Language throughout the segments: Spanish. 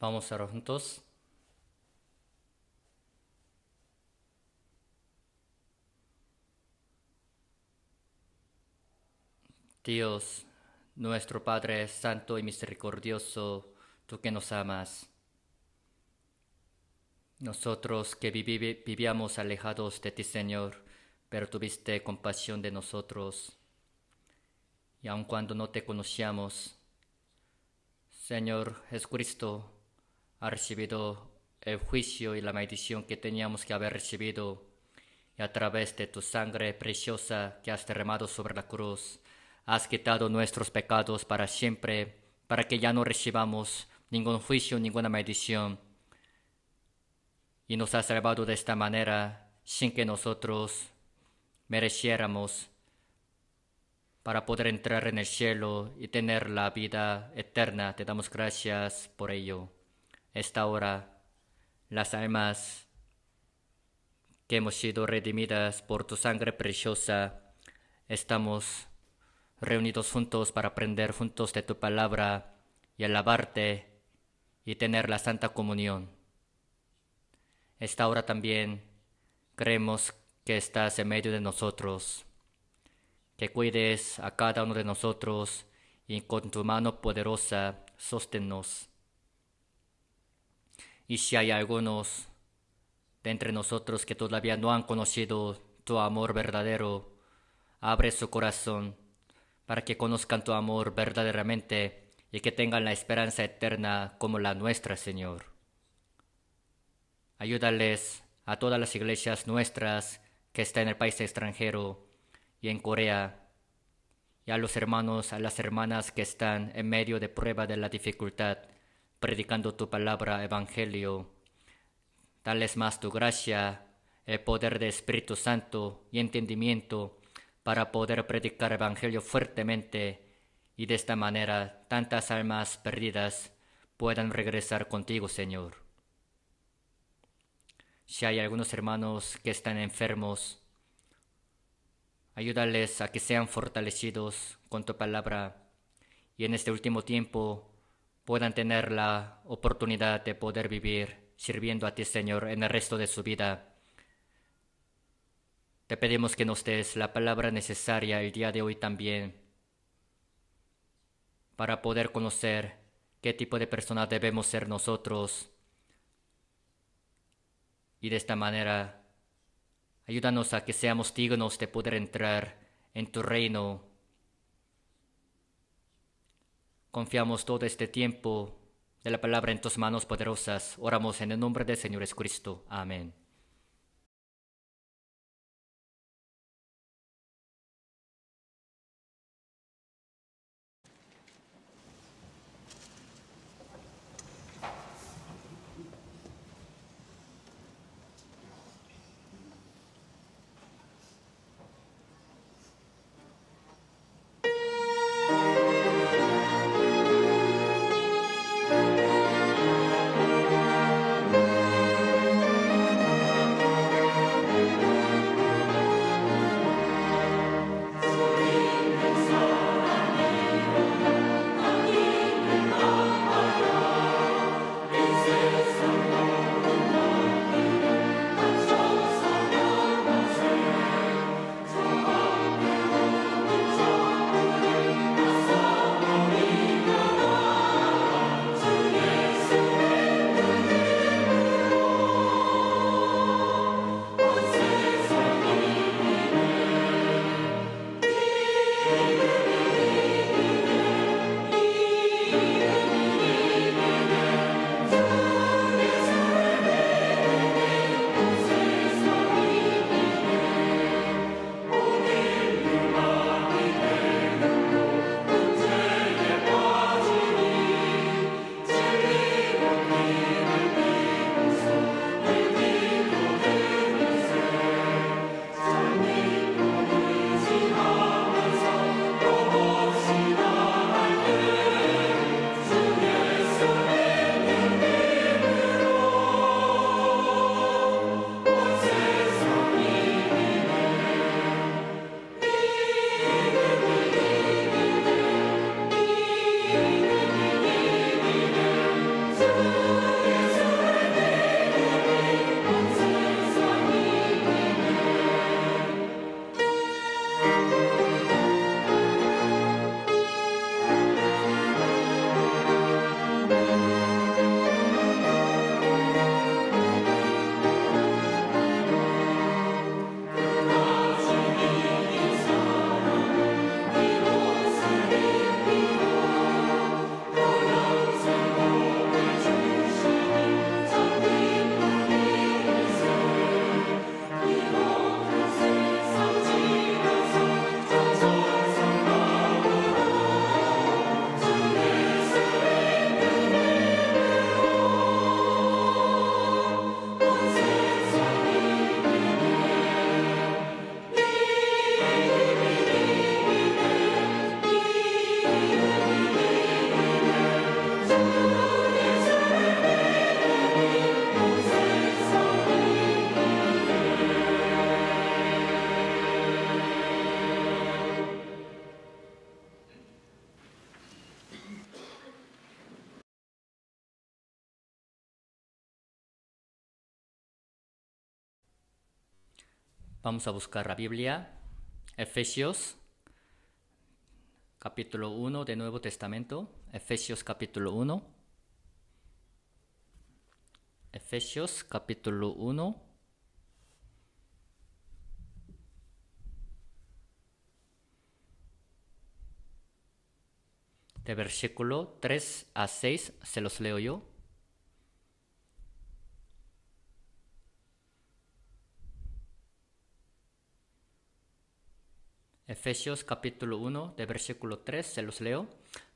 Vamos a juntos. Dios, nuestro Padre Santo y Misericordioso, tú que nos amas. Nosotros que vivíamos alejados de ti, Señor, pero tuviste compasión de nosotros. Y aun cuando no te conocíamos, Señor Jesucristo, ha recibido el juicio y la maldición que teníamos que haber recibido, y a través de tu sangre preciosa que has derramado sobre la cruz, has quitado nuestros pecados para siempre, para que ya no recibamos ningún juicio, ninguna maldición. Y nos has salvado de esta manera, sin que nosotros mereciéramos, para poder entrar en el cielo y tener la vida eterna. Te damos gracias por ello esta hora las almas que hemos sido redimidas por tu sangre preciosa, estamos reunidos juntos para aprender juntos de tu palabra y alabarte y tener la santa comunión. Esta hora también creemos que estás en medio de nosotros, que cuides a cada uno de nosotros y con tu mano poderosa sóstenos y si hay algunos de entre nosotros que todavía no han conocido tu amor verdadero, abre su corazón para que conozcan tu amor verdaderamente y que tengan la esperanza eterna como la nuestra, Señor. Ayúdales a todas las iglesias nuestras que están en el país extranjero y en Corea, y a los hermanos, a las hermanas que están en medio de prueba de la dificultad, predicando tu palabra, Evangelio. Dales más tu gracia, el poder de Espíritu Santo y entendimiento para poder predicar Evangelio fuertemente y de esta manera tantas almas perdidas puedan regresar contigo, Señor. Si hay algunos hermanos que están enfermos, ayúdales a que sean fortalecidos con tu palabra y en este último tiempo puedan tener la oportunidad de poder vivir sirviendo a ti, Señor, en el resto de su vida. Te pedimos que nos des la palabra necesaria el día de hoy también para poder conocer qué tipo de persona debemos ser nosotros. Y de esta manera, ayúdanos a que seamos dignos de poder entrar en tu reino Confiamos todo este tiempo de la palabra en tus manos poderosas. Oramos en el nombre del Señor Jesucristo. Amén. Vamos a buscar la Biblia, Efesios capítulo 1 del Nuevo Testamento, Efesios capítulo 1, Efesios capítulo 1. De versículo 3 a 6 se los leo yo. Efesios capítulo 1, de versículo 3, se los leo.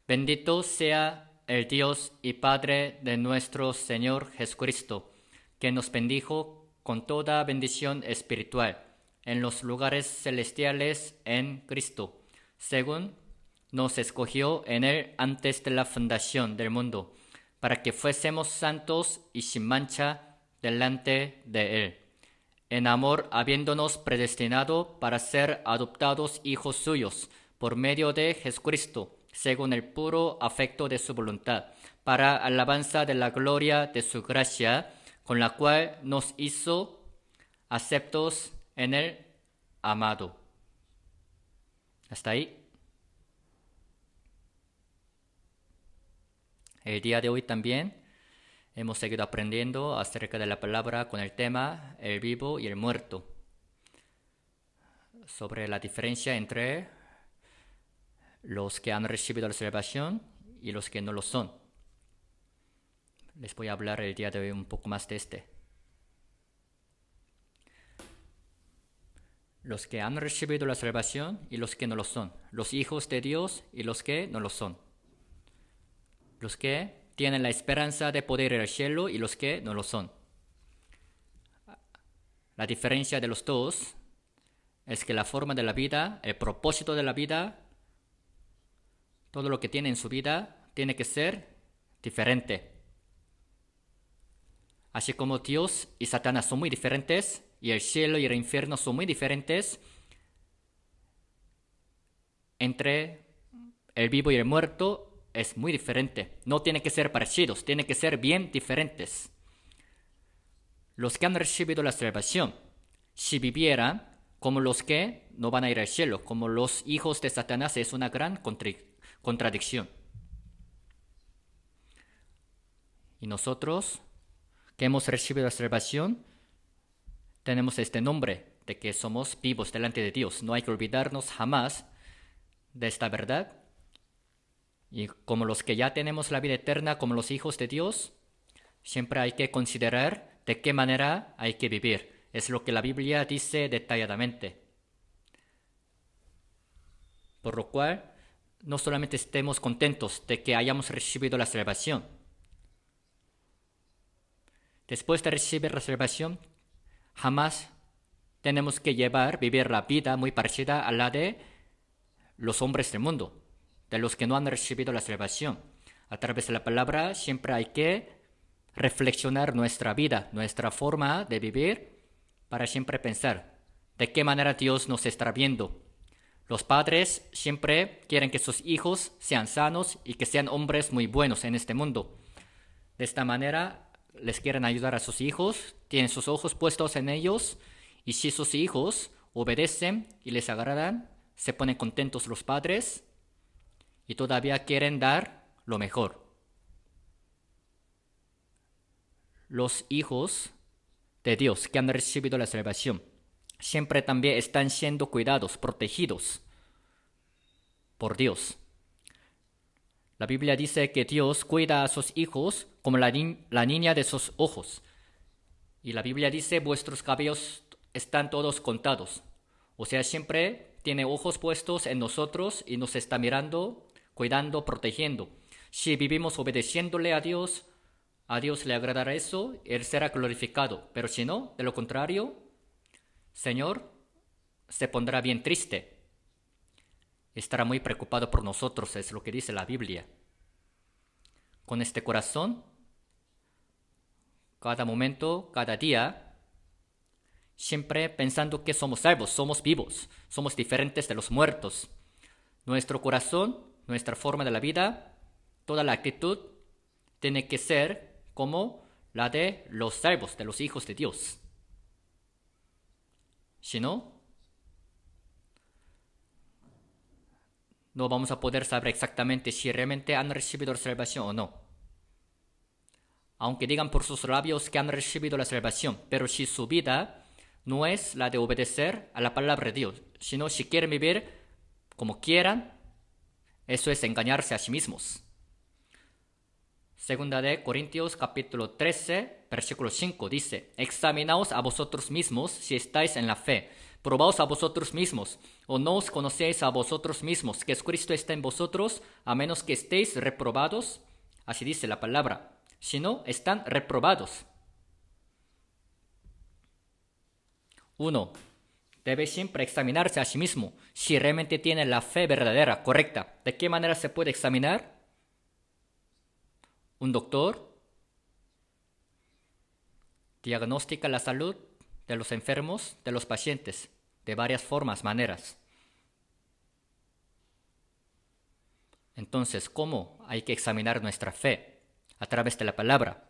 Bendito sea el Dios y Padre de nuestro Señor Jesucristo, que nos bendijo con toda bendición espiritual en los lugares celestiales en Cristo, según nos escogió en Él antes de la fundación del mundo, para que fuésemos santos y sin mancha delante de Él en amor habiéndonos predestinado para ser adoptados hijos suyos por medio de Jesucristo, según el puro afecto de su voluntad, para alabanza de la gloria de su gracia, con la cual nos hizo aceptos en el amado. Hasta ahí. El día de hoy también Hemos seguido aprendiendo acerca de la palabra con el tema el vivo y el muerto, sobre la diferencia entre los que han recibido la salvación y los que no lo son. Les voy a hablar el día de hoy un poco más de este. Los que han recibido la salvación y los que no lo son. Los hijos de Dios y los que no lo son. Los que tienen la esperanza de poder ir al cielo y los que no lo son. La diferencia de los dos es que la forma de la vida, el propósito de la vida, todo lo que tiene en su vida tiene que ser diferente. Así como Dios y Satanás son muy diferentes, y el cielo y el infierno son muy diferentes, entre el vivo y el muerto es muy diferente. No tiene que ser parecidos, tiene que ser bien diferentes. Los que han recibido la salvación, si vivieran como los que no van a ir al cielo, como los hijos de Satanás, es una gran contradicción. Y nosotros, que hemos recibido la salvación, tenemos este nombre de que somos vivos delante de Dios. No hay que olvidarnos jamás de esta verdad y como los que ya tenemos la vida eterna, como los hijos de Dios, siempre hay que considerar de qué manera hay que vivir. Es lo que la Biblia dice detalladamente. Por lo cual, no solamente estemos contentos de que hayamos recibido la salvación. Después de recibir la salvación, jamás tenemos que llevar, vivir la vida muy parecida a la de los hombres del mundo de los que no han recibido la salvación. A través de la palabra siempre hay que reflexionar nuestra vida, nuestra forma de vivir, para siempre pensar de qué manera Dios nos está viendo. Los padres siempre quieren que sus hijos sean sanos y que sean hombres muy buenos en este mundo. De esta manera les quieren ayudar a sus hijos, tienen sus ojos puestos en ellos y si sus hijos obedecen y les agradan, se ponen contentos los padres y todavía quieren dar lo mejor. Los hijos de Dios que han recibido la salvación siempre también están siendo cuidados, protegidos por Dios. La Biblia dice que Dios cuida a sus hijos como la, la niña de sus ojos. Y la Biblia dice, vuestros cabellos están todos contados. O sea, siempre tiene ojos puestos en nosotros y nos está mirando cuidando, protegiendo. Si vivimos obedeciéndole a Dios, a Dios le agradará eso, Él será glorificado. Pero si no, de lo contrario, Señor se pondrá bien triste. Estará muy preocupado por nosotros, es lo que dice la Biblia. Con este corazón, cada momento, cada día, siempre pensando que somos salvos, somos vivos, somos diferentes de los muertos. Nuestro corazón nuestra forma de la vida, toda la actitud tiene que ser como la de los servos, de los hijos de Dios. Si no, no vamos a poder saber exactamente si realmente han recibido la salvación o no. Aunque digan por sus labios que han recibido la salvación, pero si su vida no es la de obedecer a la palabra de Dios, sino si quieren vivir como quieran, eso es engañarse a sí mismos. Segunda de Corintios capítulo 13, versículo 5 dice, Examinaos a vosotros mismos si estáis en la fe. Probaos a vosotros mismos, o no os conocéis a vosotros mismos, que es Cristo está en vosotros, a menos que estéis reprobados. Así dice la palabra. Si no, están reprobados. 1 debe siempre examinarse a sí mismo si realmente tiene la fe verdadera, correcta. ¿De qué manera se puede examinar? Un doctor diagnostica la salud de los enfermos, de los pacientes, de varias formas, maneras. Entonces, ¿cómo hay que examinar nuestra fe? A través de la palabra.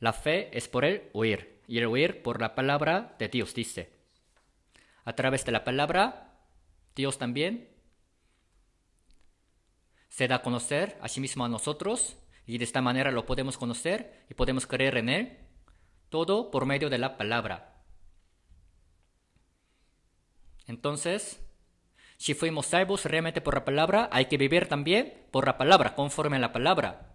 La fe es por el oír, y el oír por la palabra de Dios, dice. A través de la palabra, Dios también se da a conocer a sí mismo a nosotros y de esta manera lo podemos conocer y podemos creer en Él, todo por medio de la palabra. Entonces, si fuimos salvos realmente por la palabra, hay que vivir también por la palabra, conforme a la palabra.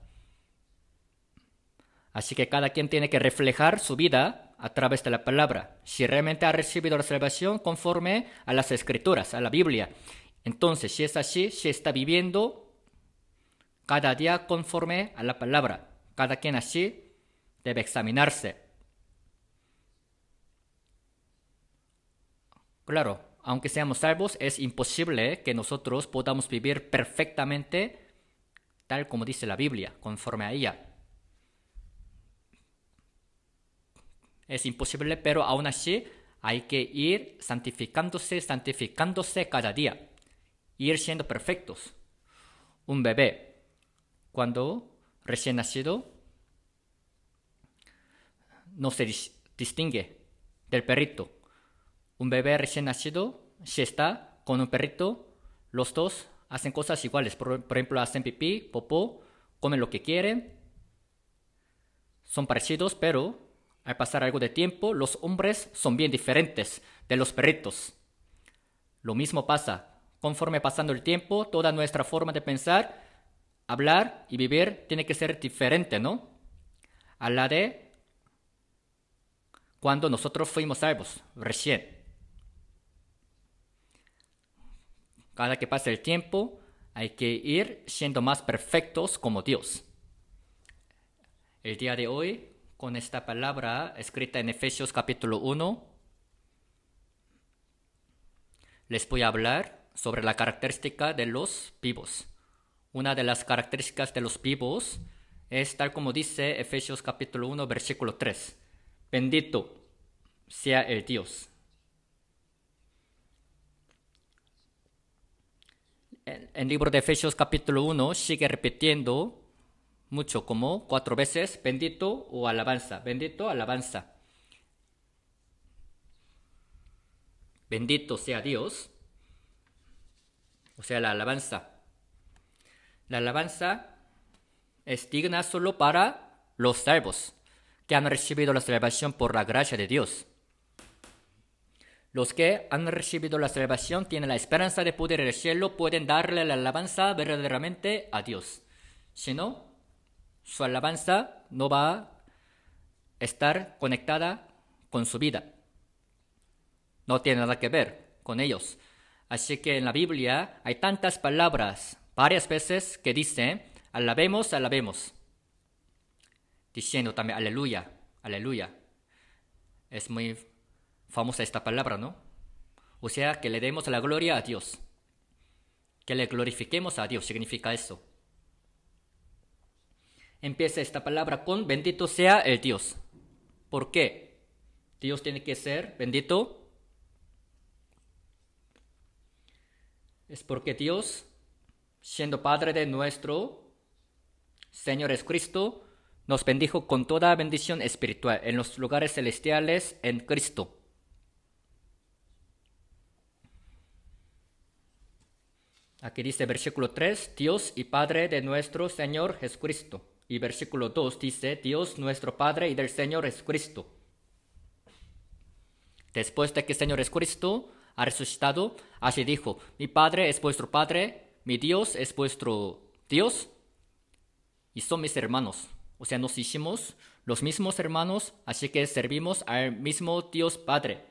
Así que cada quien tiene que reflejar su vida a través de la palabra. Si realmente ha recibido la salvación conforme a las escrituras, a la Biblia. Entonces, si es así, si está viviendo cada día conforme a la palabra. Cada quien así debe examinarse. Claro, aunque seamos salvos, es imposible que nosotros podamos vivir perfectamente tal como dice la Biblia, conforme a ella. es imposible, pero aún así hay que ir santificándose, santificándose cada día, ir siendo perfectos. Un bebé, cuando recién nacido, no se distingue del perrito. Un bebé recién nacido, si está con un perrito, los dos hacen cosas iguales. por ejemplo, hacen pipí, popó, comen lo que quieren, son parecidos, pero al pasar algo de tiempo, los hombres son bien diferentes de los perritos. Lo mismo pasa. Conforme pasando el tiempo, toda nuestra forma de pensar, hablar y vivir tiene que ser diferente, ¿no? A la de cuando nosotros fuimos salvos, recién. Cada que pasa el tiempo, hay que ir siendo más perfectos como Dios. El día de hoy con esta palabra escrita en Efesios capítulo 1, les voy a hablar sobre la característica de los vivos. Una de las características de los vivos es tal como dice Efesios capítulo 1, versículo 3. Bendito sea el Dios. En El libro de Efesios capítulo 1 sigue repitiendo mucho, como cuatro veces, bendito o alabanza, bendito, alabanza. Bendito sea Dios, o sea, la alabanza. La alabanza es digna solo para los salvos, que han recibido la salvación por la gracia de Dios. Los que han recibido la salvación tienen la esperanza de poder en el cielo, pueden darle la alabanza verdaderamente a Dios. Si no, su alabanza no va a estar conectada con su vida. No tiene nada que ver con ellos. Así que en la Biblia hay tantas palabras, varias veces, que dicen, alabemos, alabemos. Diciendo también, aleluya, aleluya. Es muy famosa esta palabra, ¿no? O sea, que le demos la gloria a Dios. Que le glorifiquemos a Dios, significa eso empieza esta palabra con bendito sea el Dios. ¿Por qué? Dios tiene que ser bendito. Es porque Dios, siendo Padre de nuestro Señor Jesucristo, nos bendijo con toda bendición espiritual en los lugares celestiales en Cristo. Aquí dice versículo 3, Dios y Padre de nuestro Señor Jesucristo. Y versículo 2 dice, Dios nuestro Padre y del Señor Jesucristo. Después de que el Señor Cristo, ha resucitado, así dijo, mi Padre es vuestro Padre, mi Dios es vuestro Dios, y son mis hermanos. O sea, nos hicimos los mismos hermanos, así que servimos al mismo Dios Padre.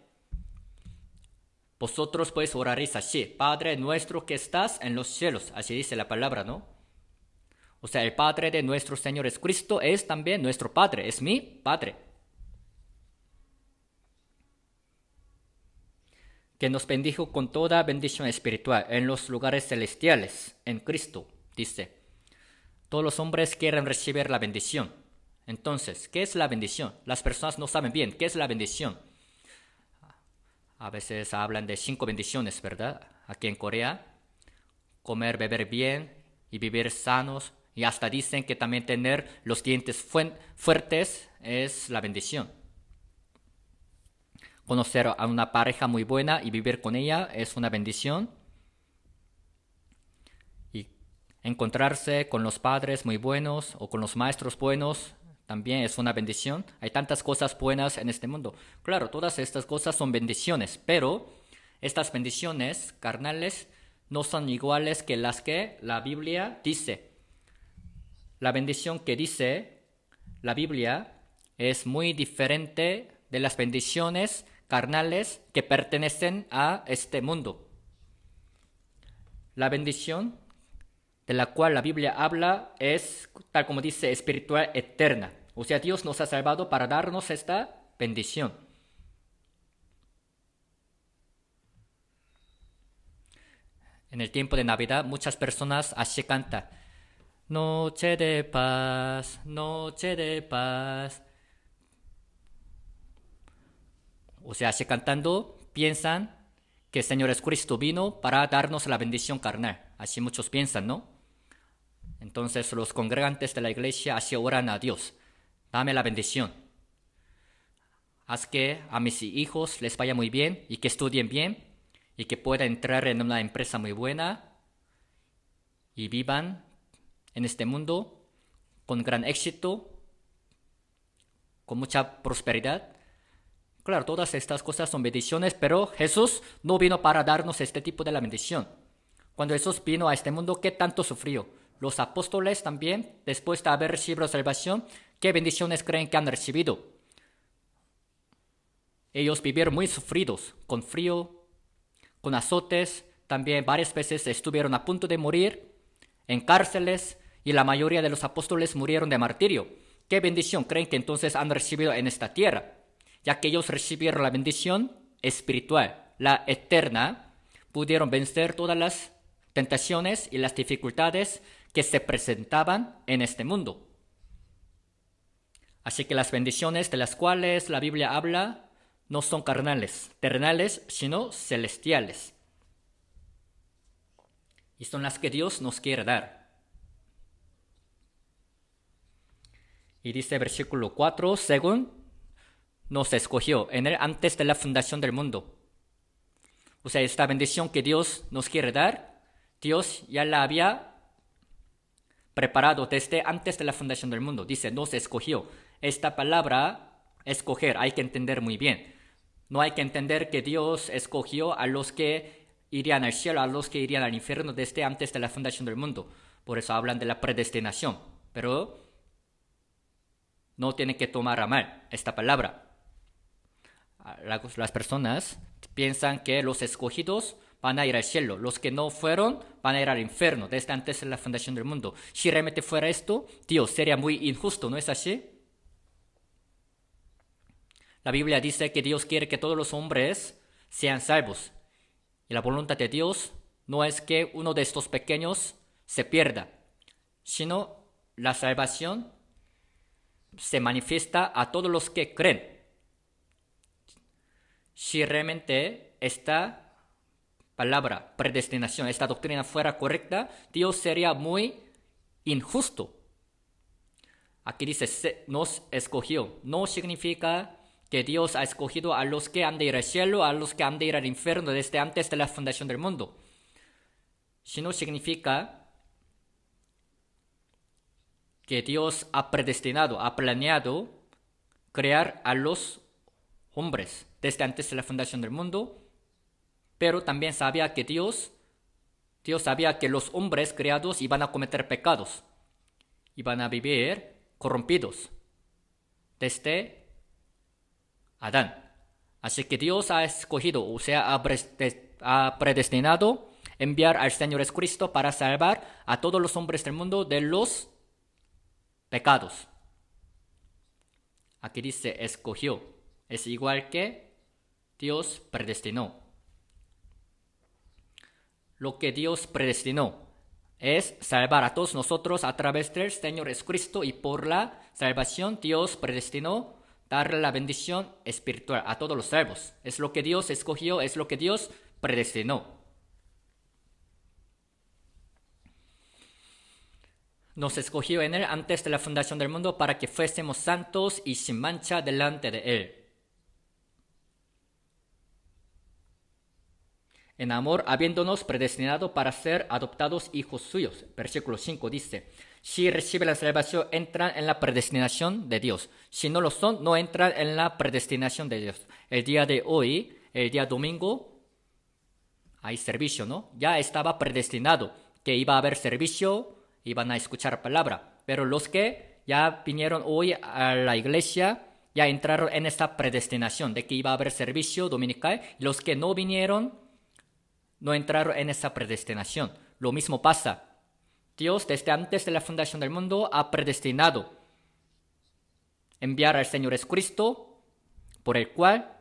Vosotros pues oraréis así, Padre nuestro que estás en los cielos, así dice la palabra, ¿no? O sea, el Padre de nuestro Señor Cristo es también nuestro Padre, es mi Padre. Que nos bendijo con toda bendición espiritual en los lugares celestiales, en Cristo, dice. Todos los hombres quieren recibir la bendición. Entonces, ¿qué es la bendición? Las personas no saben bien qué es la bendición. A veces hablan de cinco bendiciones, ¿verdad? Aquí en Corea. Comer, beber bien y vivir sanos y hasta dicen que también tener los dientes fuertes es la bendición. Conocer a una pareja muy buena y vivir con ella es una bendición. Y encontrarse con los padres muy buenos o con los maestros buenos también es una bendición. Hay tantas cosas buenas en este mundo. Claro, todas estas cosas son bendiciones, pero estas bendiciones carnales no son iguales que las que la Biblia dice la bendición que dice la Biblia es muy diferente de las bendiciones carnales que pertenecen a este mundo. La bendición de la cual la Biblia habla es, tal como dice, espiritual eterna. O sea, Dios nos ha salvado para darnos esta bendición. En el tiempo de Navidad muchas personas así canta. Noche de paz, noche de paz. O sea, si cantando piensan que el Señor Jesucristo vino para darnos la bendición carnal. Así muchos piensan, ¿no? Entonces los congregantes de la iglesia así oran a Dios. Dame la bendición. Haz que a mis hijos les vaya muy bien y que estudien bien y que pueda entrar en una empresa muy buena y vivan en este mundo con gran éxito, con mucha prosperidad. Claro, todas estas cosas son bendiciones, pero Jesús no vino para darnos este tipo de la bendición. Cuando Jesús vino a este mundo, ¿qué tanto sufrió? Los apóstoles también, después de haber recibido salvación, ¿qué bendiciones creen que han recibido? Ellos vivieron muy sufridos, con frío, con azotes, también varias veces estuvieron a punto de morir, en cárceles, y la mayoría de los apóstoles murieron de martirio. ¿Qué bendición creen que entonces han recibido en esta tierra? Ya que ellos recibieron la bendición espiritual, la eterna, pudieron vencer todas las tentaciones y las dificultades que se presentaban en este mundo. Así que las bendiciones de las cuales la Biblia habla no son carnales, terrenales, sino celestiales. Y son las que Dios nos quiere dar. Y dice versículo 4, según nos escogió en él antes de la fundación del mundo. O sea, esta bendición que Dios nos quiere dar, Dios ya la había preparado desde antes de la fundación del mundo. Dice, nos escogió. Esta palabra, escoger, hay que entender muy bien. No hay que entender que Dios escogió a los que irían al cielo, a los que irían al infierno desde antes de la fundación del mundo. Por eso hablan de la predestinación. Pero no tiene que tomar a mal esta palabra. Las personas piensan que los escogidos van a ir al cielo, los que no fueron van a ir al infierno, desde antes de la fundación del mundo. Si realmente fuera esto, Dios sería muy injusto, ¿no es así? La Biblia dice que Dios quiere que todos los hombres sean salvos. Y la voluntad de Dios no es que uno de estos pequeños se pierda, sino la salvación se manifiesta a todos los que creen. Si realmente esta palabra, predestinación, esta doctrina fuera correcta, Dios sería muy injusto. Aquí dice, se nos escogió. No significa que Dios ha escogido a los que han de ir al cielo, a los que han de ir al infierno desde antes de la fundación del mundo. Sino significa que Dios ha predestinado, ha planeado crear a los hombres desde antes de la fundación del mundo, pero también sabía que Dios, Dios sabía que los hombres creados iban a cometer pecados, iban a vivir corrompidos desde Adán. Así que Dios ha escogido, o sea, ha predestinado enviar al Señor Jesucristo para salvar a todos los hombres del mundo de los pecados. Aquí dice escogió. Es igual que Dios predestinó. Lo que Dios predestinó es salvar a todos nosotros a través del Señor Jesucristo y por la salvación Dios predestinó darle la bendición espiritual a todos los salvos. Es lo que Dios escogió, es lo que Dios predestinó. Nos escogió en él antes de la fundación del mundo para que fuésemos santos y sin mancha delante de él. En amor, habiéndonos predestinado para ser adoptados hijos suyos. Versículo 5 dice, si recibe la salvación, entra en la predestinación de Dios. Si no lo son, no entran en la predestinación de Dios. El día de hoy, el día domingo, hay servicio, ¿no? Ya estaba predestinado que iba a haber servicio iban a escuchar palabra. Pero los que ya vinieron hoy a la iglesia, ya entraron en esta predestinación de que iba a haber servicio dominical. Los que no vinieron, no entraron en esa predestinación. Lo mismo pasa. Dios desde antes de la fundación del mundo ha predestinado enviar al Señor Jesucristo, por el cual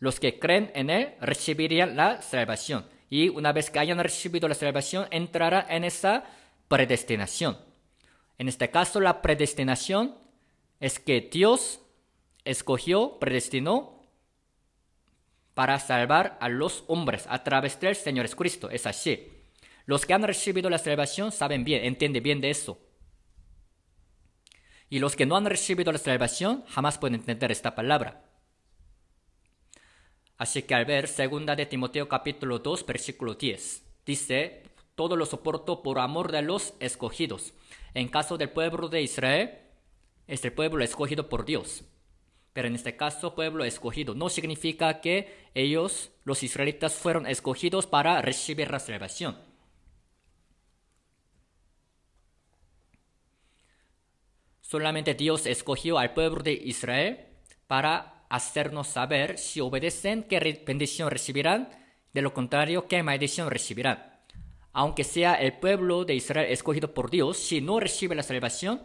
los que creen en Él recibirían la salvación. Y una vez que hayan recibido la salvación, entrarán en esa predestinación. En este caso, la predestinación es que Dios escogió, predestinó para salvar a los hombres a través del Señor Jesucristo. Es así. Los que han recibido la salvación saben bien, entienden bien de eso. Y los que no han recibido la salvación jamás pueden entender esta palabra. Así que al ver 2 de Timoteo capítulo 2 versículo 10, dice, todo lo soporto por amor de los escogidos. En caso del pueblo de Israel, es el pueblo escogido por Dios. Pero en este caso, pueblo escogido no significa que ellos, los israelitas, fueron escogidos para recibir la salvación. Solamente Dios escogió al pueblo de Israel para hacernos saber si obedecen qué bendición recibirán, de lo contrario qué maldición recibirán aunque sea el pueblo de Israel escogido por Dios, si no recibe la salvación,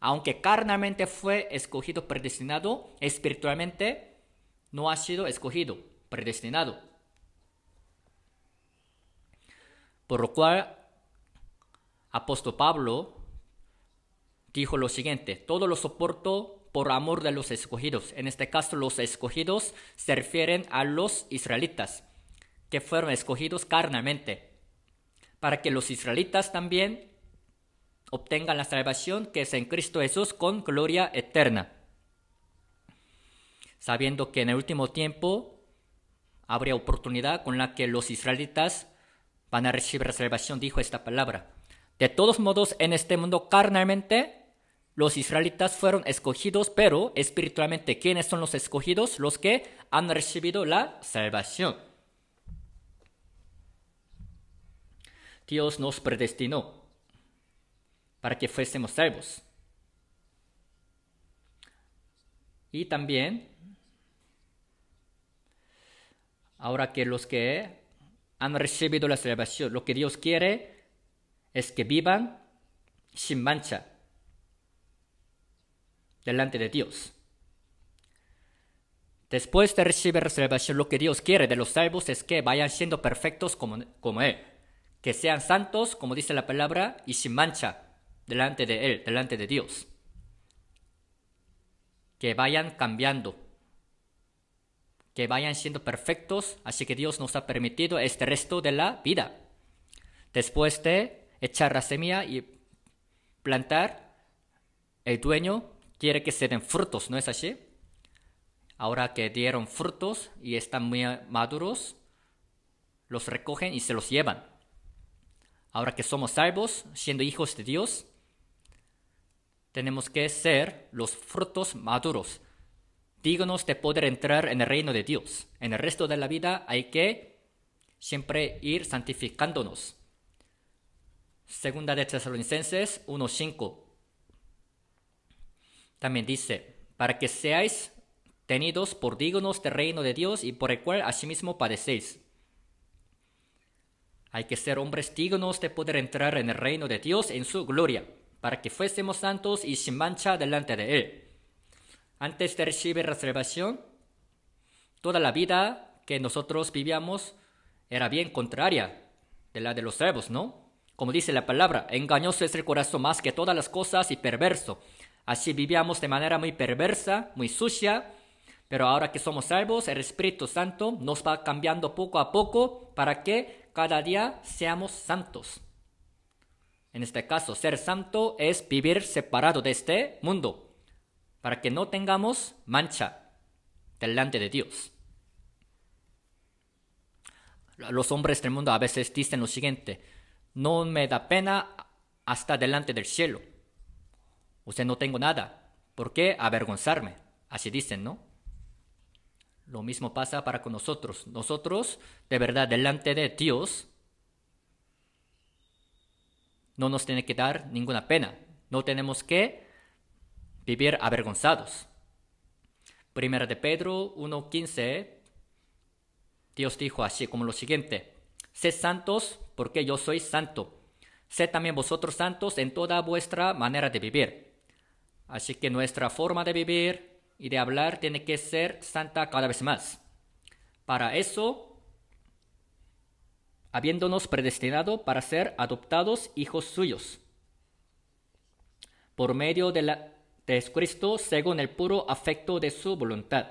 aunque carnalmente fue escogido predestinado, espiritualmente no ha sido escogido predestinado. Por lo cual, apóstol Pablo dijo lo siguiente, todo lo soporto por amor de los escogidos. En este caso, los escogidos se refieren a los israelitas, que fueron escogidos carnalmente para que los israelitas también obtengan la salvación que es en Cristo Jesús con gloria eterna. Sabiendo que en el último tiempo habría oportunidad con la que los israelitas van a recibir la salvación, dijo esta palabra. De todos modos, en este mundo carnalmente, los israelitas fueron escogidos, pero espiritualmente, ¿quiénes son los escogidos? Los que han recibido la salvación. Dios nos predestinó para que fuésemos salvos. Y también, ahora que los que han recibido la salvación, lo que Dios quiere es que vivan sin mancha delante de Dios. Después de recibir la salvación, lo que Dios quiere de los salvos es que vayan siendo perfectos como, como Él que sean santos, como dice la palabra, y sin mancha delante de Él, delante de Dios. Que vayan cambiando, que vayan siendo perfectos, así que Dios nos ha permitido este resto de la vida. Después de echar la semilla y plantar, el dueño quiere que se den frutos, ¿no es así? Ahora que dieron frutos y están muy maduros, los recogen y se los llevan. Ahora que somos salvos, siendo hijos de Dios, tenemos que ser los frutos maduros, dignos de poder entrar en el reino de Dios. En el resto de la vida hay que siempre ir santificándonos. Segunda de Tesalonicenses 1.5. También dice, para que seáis tenidos por dignos del reino de Dios y por el cual asimismo padecéis hay que ser hombres dignos de poder entrar en el reino de Dios en su gloria, para que fuésemos santos y sin mancha delante de Él. Antes de recibir la salvación, toda la vida que nosotros vivíamos era bien contraria de la de los salvos, ¿no? Como dice la palabra, engañoso es el corazón más que todas las cosas y perverso. Así vivíamos de manera muy perversa, muy sucia, pero ahora que somos salvos, el Espíritu Santo nos va cambiando poco a poco para que cada día seamos santos. En este caso, ser santo es vivir separado de este mundo, para que no tengamos mancha delante de Dios. Los hombres del mundo a veces dicen lo siguiente, no me da pena hasta delante del cielo. Usted no tengo nada. ¿Por qué avergonzarme? Así dicen, ¿no? Lo mismo pasa para con nosotros. Nosotros, de verdad, delante de Dios, no nos tiene que dar ninguna pena. No tenemos que vivir avergonzados. Primera de Pedro 1.15, Dios dijo así como lo siguiente, Sé santos porque yo soy santo. Sé también vosotros santos en toda vuestra manera de vivir. Así que nuestra forma de vivir, y de hablar tiene que ser santa cada vez más. Para eso, habiéndonos predestinado para ser adoptados hijos suyos, por medio de, la, Cristo según el puro afecto de su voluntad,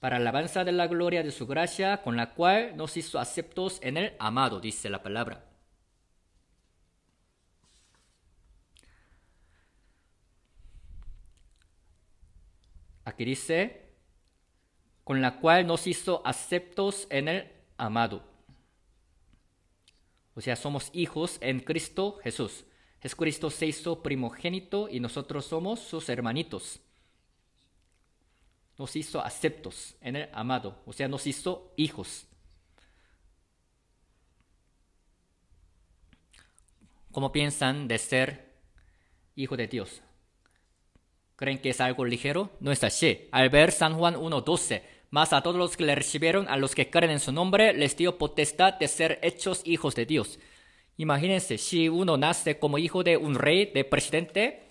para alabanza de la gloria de su gracia con la cual nos hizo aceptos en el amado, dice la palabra. Aquí dice, con la cual nos hizo aceptos en el amado. O sea, somos hijos en Cristo Jesús. Jesucristo se hizo primogénito y nosotros somos sus hermanitos. Nos hizo aceptos en el amado, o sea, nos hizo hijos. ¿Cómo piensan de ser hijo de Dios? ¿Creen que es algo ligero? No es así. Al ver San Juan 1.12, Más a todos los que le recibieron, a los que creen en su nombre, les dio potestad de ser hechos hijos de Dios. Imagínense, si uno nace como hijo de un rey, de presidente,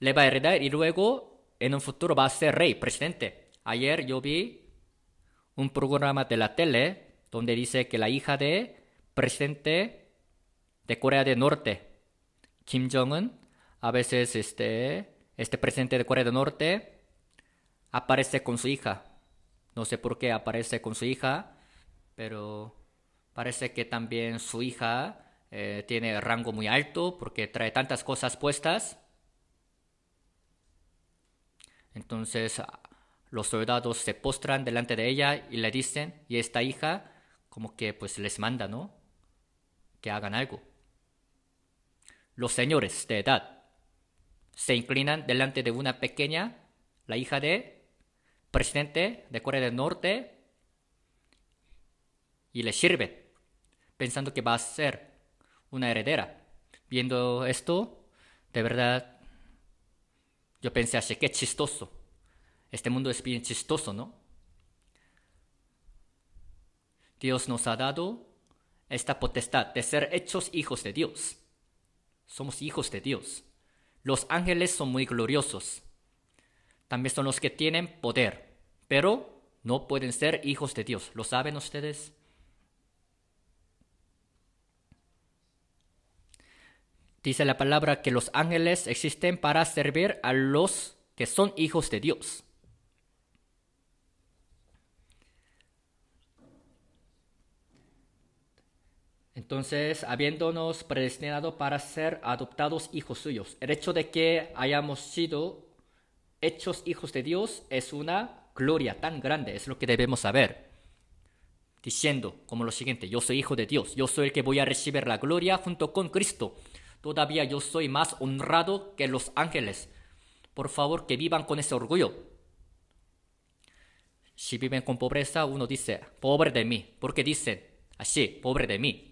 le va a heredar y luego en un futuro va a ser rey, presidente. Ayer yo vi un programa de la tele donde dice que la hija de presidente de Corea del Norte, Kim Jong-un, a veces este, este presidente de Corea del Norte aparece con su hija. No sé por qué aparece con su hija, pero parece que también su hija eh, tiene rango muy alto porque trae tantas cosas puestas. Entonces los soldados se postran delante de ella y le dicen, y esta hija como que pues les manda, ¿no? Que hagan algo. Los señores de edad se inclinan delante de una pequeña, la hija de presidente de Corea del Norte, y le sirven, pensando que va a ser una heredera. Viendo esto, de verdad, yo pensé así, qué chistoso. Este mundo es bien chistoso, ¿no? Dios nos ha dado esta potestad de ser hechos hijos de Dios. Somos hijos de Dios. Los ángeles son muy gloriosos. También son los que tienen poder, pero no pueden ser hijos de Dios. ¿Lo saben ustedes? Dice la palabra que los ángeles existen para servir a los que son hijos de Dios. Entonces, habiéndonos predestinado para ser adoptados hijos suyos, el hecho de que hayamos sido hechos hijos de Dios es una gloria tan grande, es lo que debemos saber. Diciendo como lo siguiente, yo soy hijo de Dios, yo soy el que voy a recibir la gloria junto con Cristo. Todavía yo soy más honrado que los ángeles. Por favor, que vivan con ese orgullo. Si viven con pobreza, uno dice, pobre de mí, porque dicen así, pobre de mí.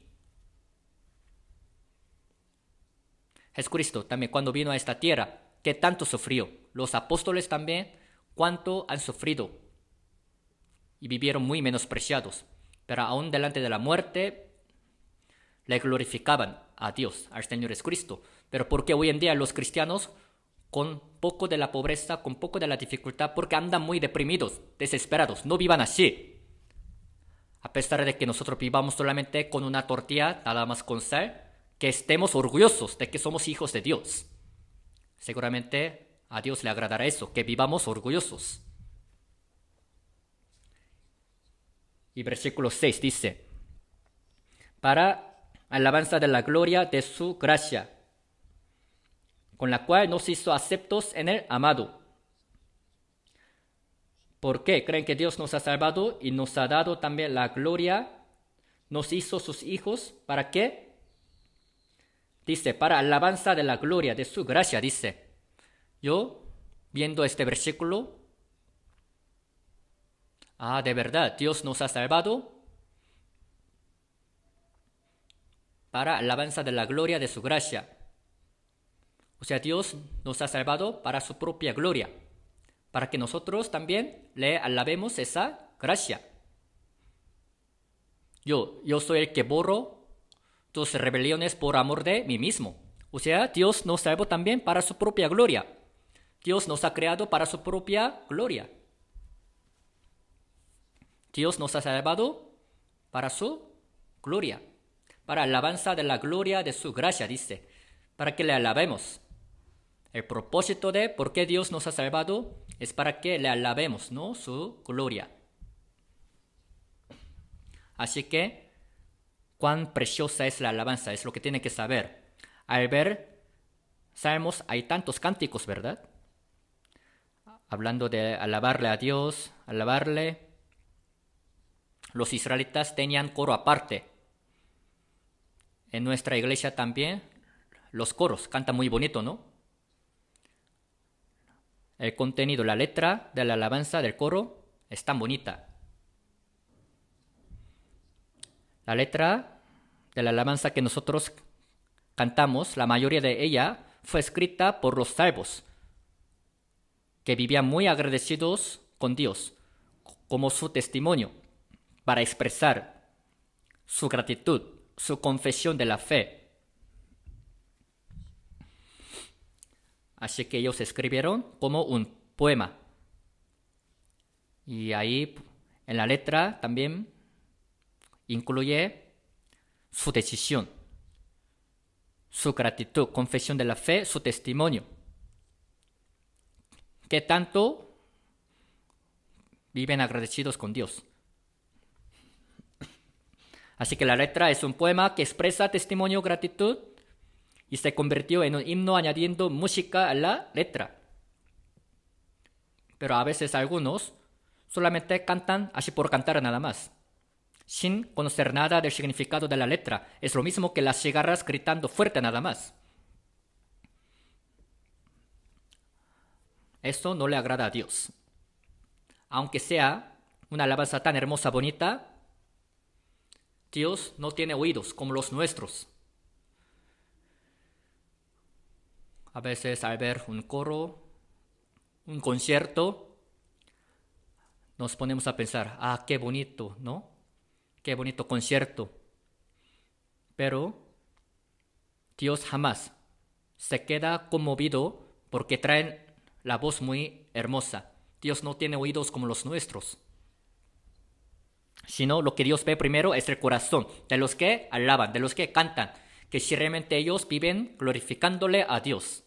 Jesucristo también cuando vino a esta tierra, que tanto sufrió. Los apóstoles también, cuánto han sufrido y vivieron muy menospreciados, pero aún delante de la muerte le glorificaban a Dios, al Señor Jesucristo. Pero porque hoy en día los cristianos, con poco de la pobreza, con poco de la dificultad, porque andan muy deprimidos, desesperados, no vivan así. A pesar de que nosotros vivamos solamente con una tortilla, nada más con sal, que estemos orgullosos de que somos hijos de Dios. Seguramente a Dios le agradará eso, que vivamos orgullosos. Y versículo 6 dice, para alabanza de la gloria de su gracia, con la cual nos hizo aceptos en el amado. ¿Por qué creen que Dios nos ha salvado y nos ha dado también la gloria? Nos hizo sus hijos para qué? dice, para alabanza de la gloria de su gracia, dice. Yo, viendo este versículo, ah, de verdad, Dios nos ha salvado para alabanza de la gloria de su gracia. O sea, Dios nos ha salvado para su propia gloria, para que nosotros también le alabemos esa gracia. Yo, yo soy el que borro rebeliones por amor de mí mismo. O sea, Dios nos salvó también para su propia gloria. Dios nos ha creado para su propia gloria. Dios nos ha salvado para su gloria, para alabanza de la gloria de su gracia, dice, para que le alabemos. El propósito de por qué Dios nos ha salvado es para que le alabemos, ¿no? Su gloria. Así que cuán preciosa es la alabanza, es lo que tiene que saber. Al ver sabemos hay tantos cánticos, ¿verdad? Hablando de alabarle a Dios, alabarle. Los israelitas tenían coro aparte. En nuestra iglesia también los coros cantan muy bonito, ¿no? El contenido, la letra de la alabanza del coro es tan bonita. La letra de la alabanza que nosotros cantamos, la mayoría de ella fue escrita por los salvos, que vivían muy agradecidos con Dios, como su testimonio, para expresar su gratitud, su confesión de la fe. Así que ellos escribieron como un poema. Y ahí en la letra también incluye su decisión, su gratitud, confesión de la fe, su testimonio. ¿Qué tanto viven agradecidos con Dios? Así que la letra es un poema que expresa testimonio, gratitud y se convirtió en un himno añadiendo música a la letra. Pero a veces algunos solamente cantan así por cantar nada más sin conocer nada del significado de la letra. Es lo mismo que las cigarras gritando fuerte nada más. Esto no le agrada a Dios. Aunque sea una alabanza tan hermosa, bonita, Dios no tiene oídos como los nuestros. A veces al ver un coro, un concierto, nos ponemos a pensar, ah, qué bonito, ¿no? qué bonito concierto. Pero Dios jamás se queda conmovido porque traen la voz muy hermosa. Dios no tiene oídos como los nuestros. Sino lo que Dios ve primero es el corazón de los que alaban, de los que cantan, que si realmente ellos viven glorificándole a Dios.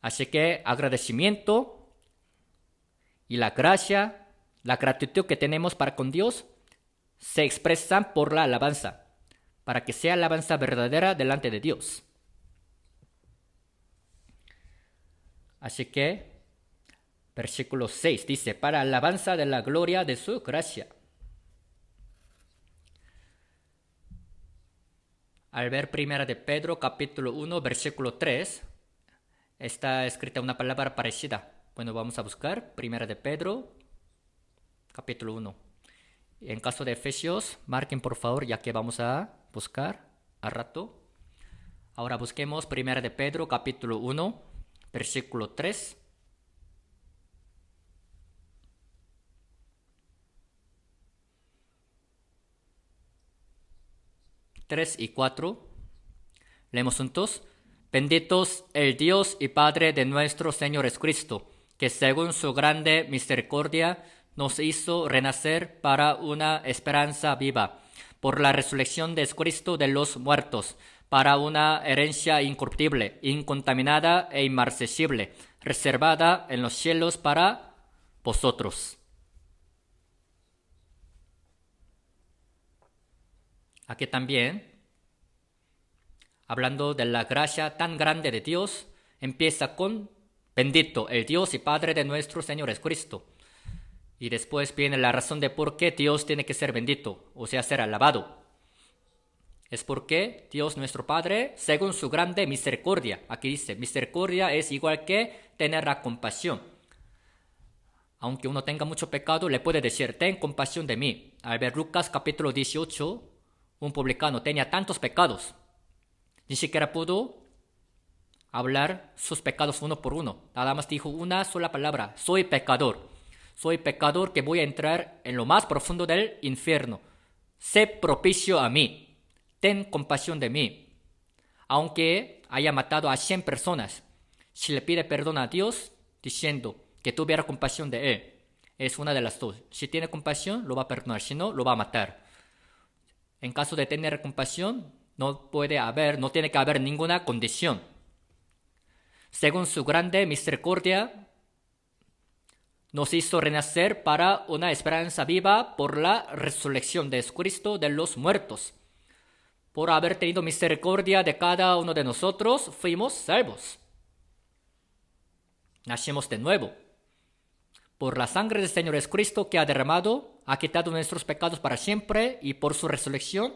Así que agradecimiento y la gracia la gratitud que tenemos para con Dios se expresa por la alabanza, para que sea alabanza verdadera delante de Dios. Así que, versículo 6 dice, para alabanza de la gloria de su gracia. Al ver primera de Pedro capítulo 1 versículo 3, está escrita una palabra parecida. Bueno, vamos a buscar primera de Pedro capítulo 1. En caso de Efesios, marquen por favor, ya que vamos a buscar a rato. Ahora busquemos 1 de Pedro, capítulo 1, versículo 3. 3 y 4. Leemos juntos. Benditos el Dios y Padre de nuestro Señor Jesucristo, que según su grande misericordia nos hizo renacer para una esperanza viva, por la resurrección de Cristo de los muertos, para una herencia incorruptible, incontaminada e inmarcesible, reservada en los cielos para vosotros. Aquí también, hablando de la gracia tan grande de Dios, empieza con bendito el Dios y Padre de nuestro Señor Jesucristo y después viene la razón de por qué Dios tiene que ser bendito, o sea, ser alabado. Es porque Dios nuestro Padre, según su grande misericordia, aquí dice, misericordia es igual que tener la compasión. Aunque uno tenga mucho pecado, le puede decir, ten compasión de mí. Al ver Lucas capítulo 18, un publicano tenía tantos pecados, ni siquiera pudo hablar sus pecados uno por uno. Nada más dijo una sola palabra, soy pecador soy pecador que voy a entrar en lo más profundo del infierno. Sé propicio a mí, ten compasión de mí. Aunque haya matado a 100 personas, si le pide perdón a Dios diciendo que tuviera compasión de él, es una de las dos. Si tiene compasión, lo va a perdonar, si no, lo va a matar. En caso de tener compasión, no puede haber, no tiene que haber ninguna condición. Según su grande misericordia, nos hizo renacer para una esperanza viva por la resurrección de Jesucristo de los muertos. Por haber tenido misericordia de cada uno de nosotros, fuimos salvos. Nacimos de nuevo. Por la sangre del Señor Jesucristo que ha derramado, ha quitado nuestros pecados para siempre y por su resurrección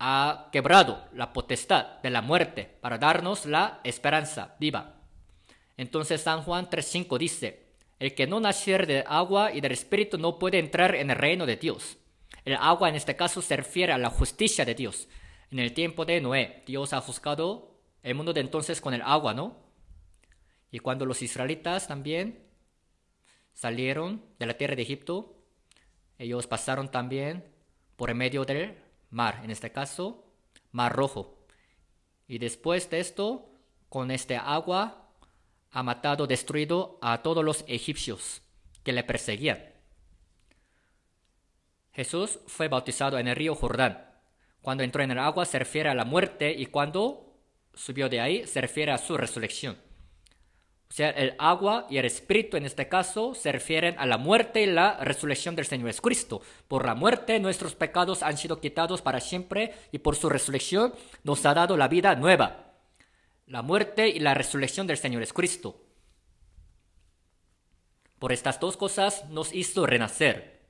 ha quebrado la potestad de la muerte para darnos la esperanza viva. Entonces San Juan 3.5 dice, el que no naciere de agua y del espíritu no puede entrar en el reino de Dios. El agua en este caso se refiere a la justicia de Dios. En el tiempo de Noé, Dios ha juzgado el mundo de entonces con el agua, ¿no? Y cuando los israelitas también salieron de la tierra de Egipto, ellos pasaron también por el medio del mar, en este caso, mar rojo. Y después de esto, con este agua ha matado, destruido a todos los egipcios que le perseguían. Jesús fue bautizado en el río Jordán. Cuando entró en el agua se refiere a la muerte y cuando subió de ahí se refiere a su resurrección. O sea, el agua y el espíritu en este caso se refieren a la muerte y la resurrección del Señor Jesucristo. Por la muerte nuestros pecados han sido quitados para siempre y por su resurrección nos ha dado la vida nueva la muerte y la resurrección del Señor es Cristo. Por estas dos cosas nos hizo renacer.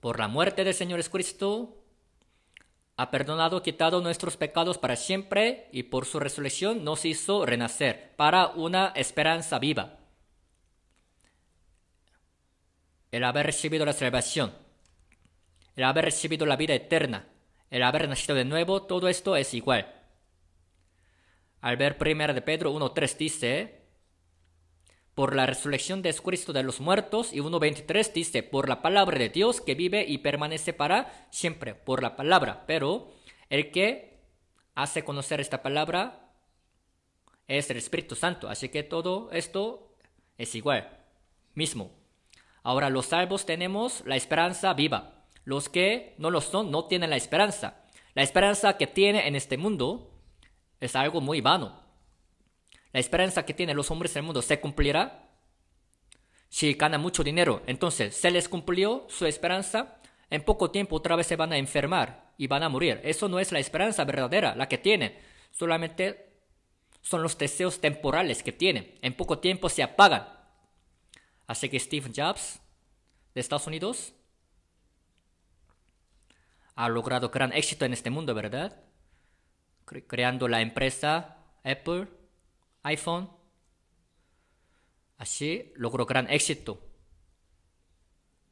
Por la muerte del Señor es Cristo, ha perdonado, quitado nuestros pecados para siempre y por su resurrección nos hizo renacer para una esperanza viva. El haber recibido la salvación, el haber recibido la vida eterna, el haber nacido de nuevo, todo esto es igual. Al ver 1 de Pedro 1.3 dice, por la resurrección de Jesucristo de los muertos, y 1.23 dice, por la palabra de Dios que vive y permanece para siempre, por la palabra. Pero el que hace conocer esta palabra es el Espíritu Santo, así que todo esto es igual, mismo. Ahora los salvos tenemos la esperanza viva. Los que no lo son no tienen la esperanza. La esperanza que tiene en este mundo es algo muy vano. La esperanza que tienen los hombres en el mundo se cumplirá si ganan mucho dinero. Entonces, se les cumplió su esperanza, en poco tiempo otra vez se van a enfermar y van a morir. Eso no es la esperanza verdadera, la que tienen. Solamente son los deseos temporales que tienen. En poco tiempo se apagan. Así que Steve Jobs, de Estados Unidos, ha logrado gran éxito en este mundo, ¿verdad? creando la empresa Apple, iPhone. Así logró gran éxito.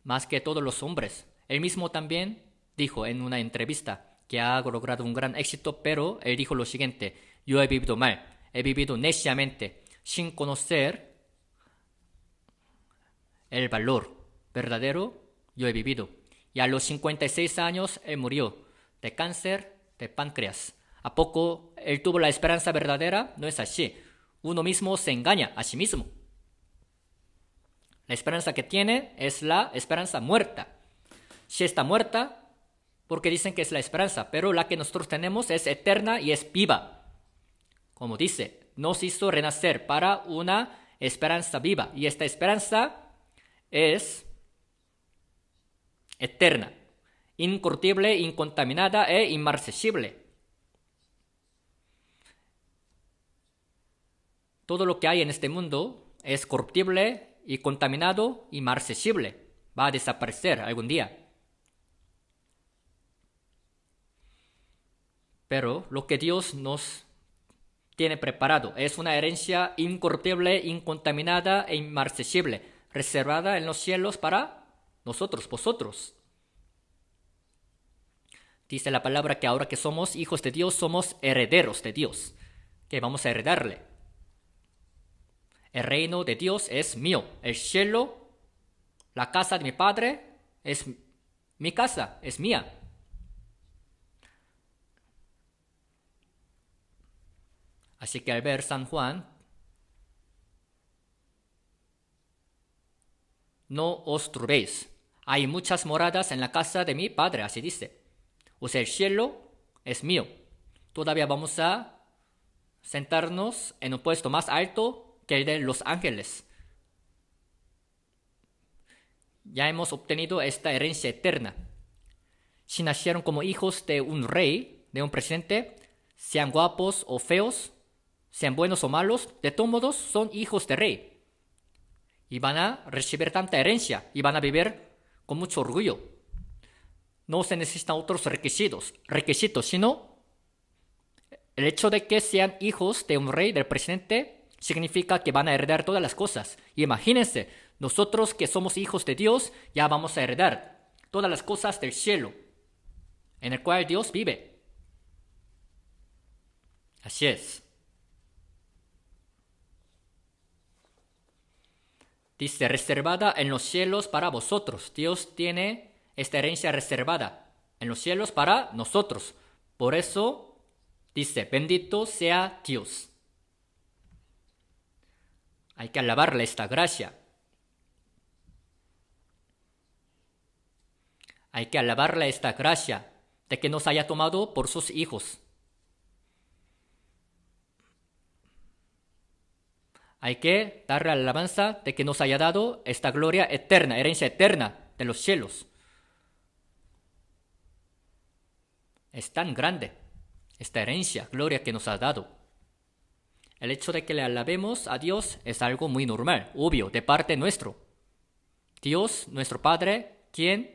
Más que todos los hombres. Él mismo también dijo en una entrevista que ha logrado un gran éxito, pero él dijo lo siguiente, yo he vivido mal, he vivido neciamente, sin conocer el valor verdadero, yo he vivido y a los 56 años él murió de cáncer de páncreas. ¿A poco él tuvo la esperanza verdadera? No es así. Uno mismo se engaña a sí mismo. La esperanza que tiene es la esperanza muerta. Si está muerta, porque dicen que es la esperanza, pero la que nosotros tenemos es eterna y es viva. Como dice, nos hizo renacer para una esperanza viva. Y esta esperanza es eterna, incorruptible, incontaminada e inmarcesible. Todo lo que hay en este mundo es corruptible y contaminado y Va a desaparecer algún día. Pero lo que Dios nos tiene preparado es una herencia incorruptible, incontaminada e inmarcesible, reservada en los cielos para nosotros, vosotros. Dice la palabra que ahora que somos hijos de Dios, somos herederos de Dios, que vamos a heredarle. El reino de Dios es mío, el cielo, la casa de mi padre es mi casa, es mía. Así que al ver San Juan, no os turbéis. Hay muchas moradas en la casa de mi padre, así dice. O sea, el cielo es mío. Todavía vamos a sentarnos en un puesto más alto que el de los ángeles. Ya hemos obtenido esta herencia eterna. Si nacieron como hijos de un rey, de un presidente, sean guapos o feos, sean buenos o malos, de todos modos son hijos de rey. Y van a recibir tanta herencia y van a vivir con mucho orgullo. No se necesitan otros requisitos, requisitos, sino el hecho de que sean hijos de un rey, del presidente, significa que van a heredar todas las cosas. imagínense, nosotros que somos hijos de Dios, ya vamos a heredar todas las cosas del cielo, en el cual Dios vive. Así es. Dice, reservada en los cielos para vosotros. Dios tiene esta herencia reservada en los cielos para nosotros. Por eso dice, bendito sea Dios. Hay que alabarle esta gracia. Hay que alabarle esta gracia de que nos haya tomado por sus hijos. Hay que darle alabanza de que nos haya dado esta gloria eterna, herencia eterna de los cielos. Es tan grande esta herencia, gloria que nos ha dado. El hecho de que le alabemos a Dios es algo muy normal, obvio, de parte nuestro. Dios, nuestro Padre, quien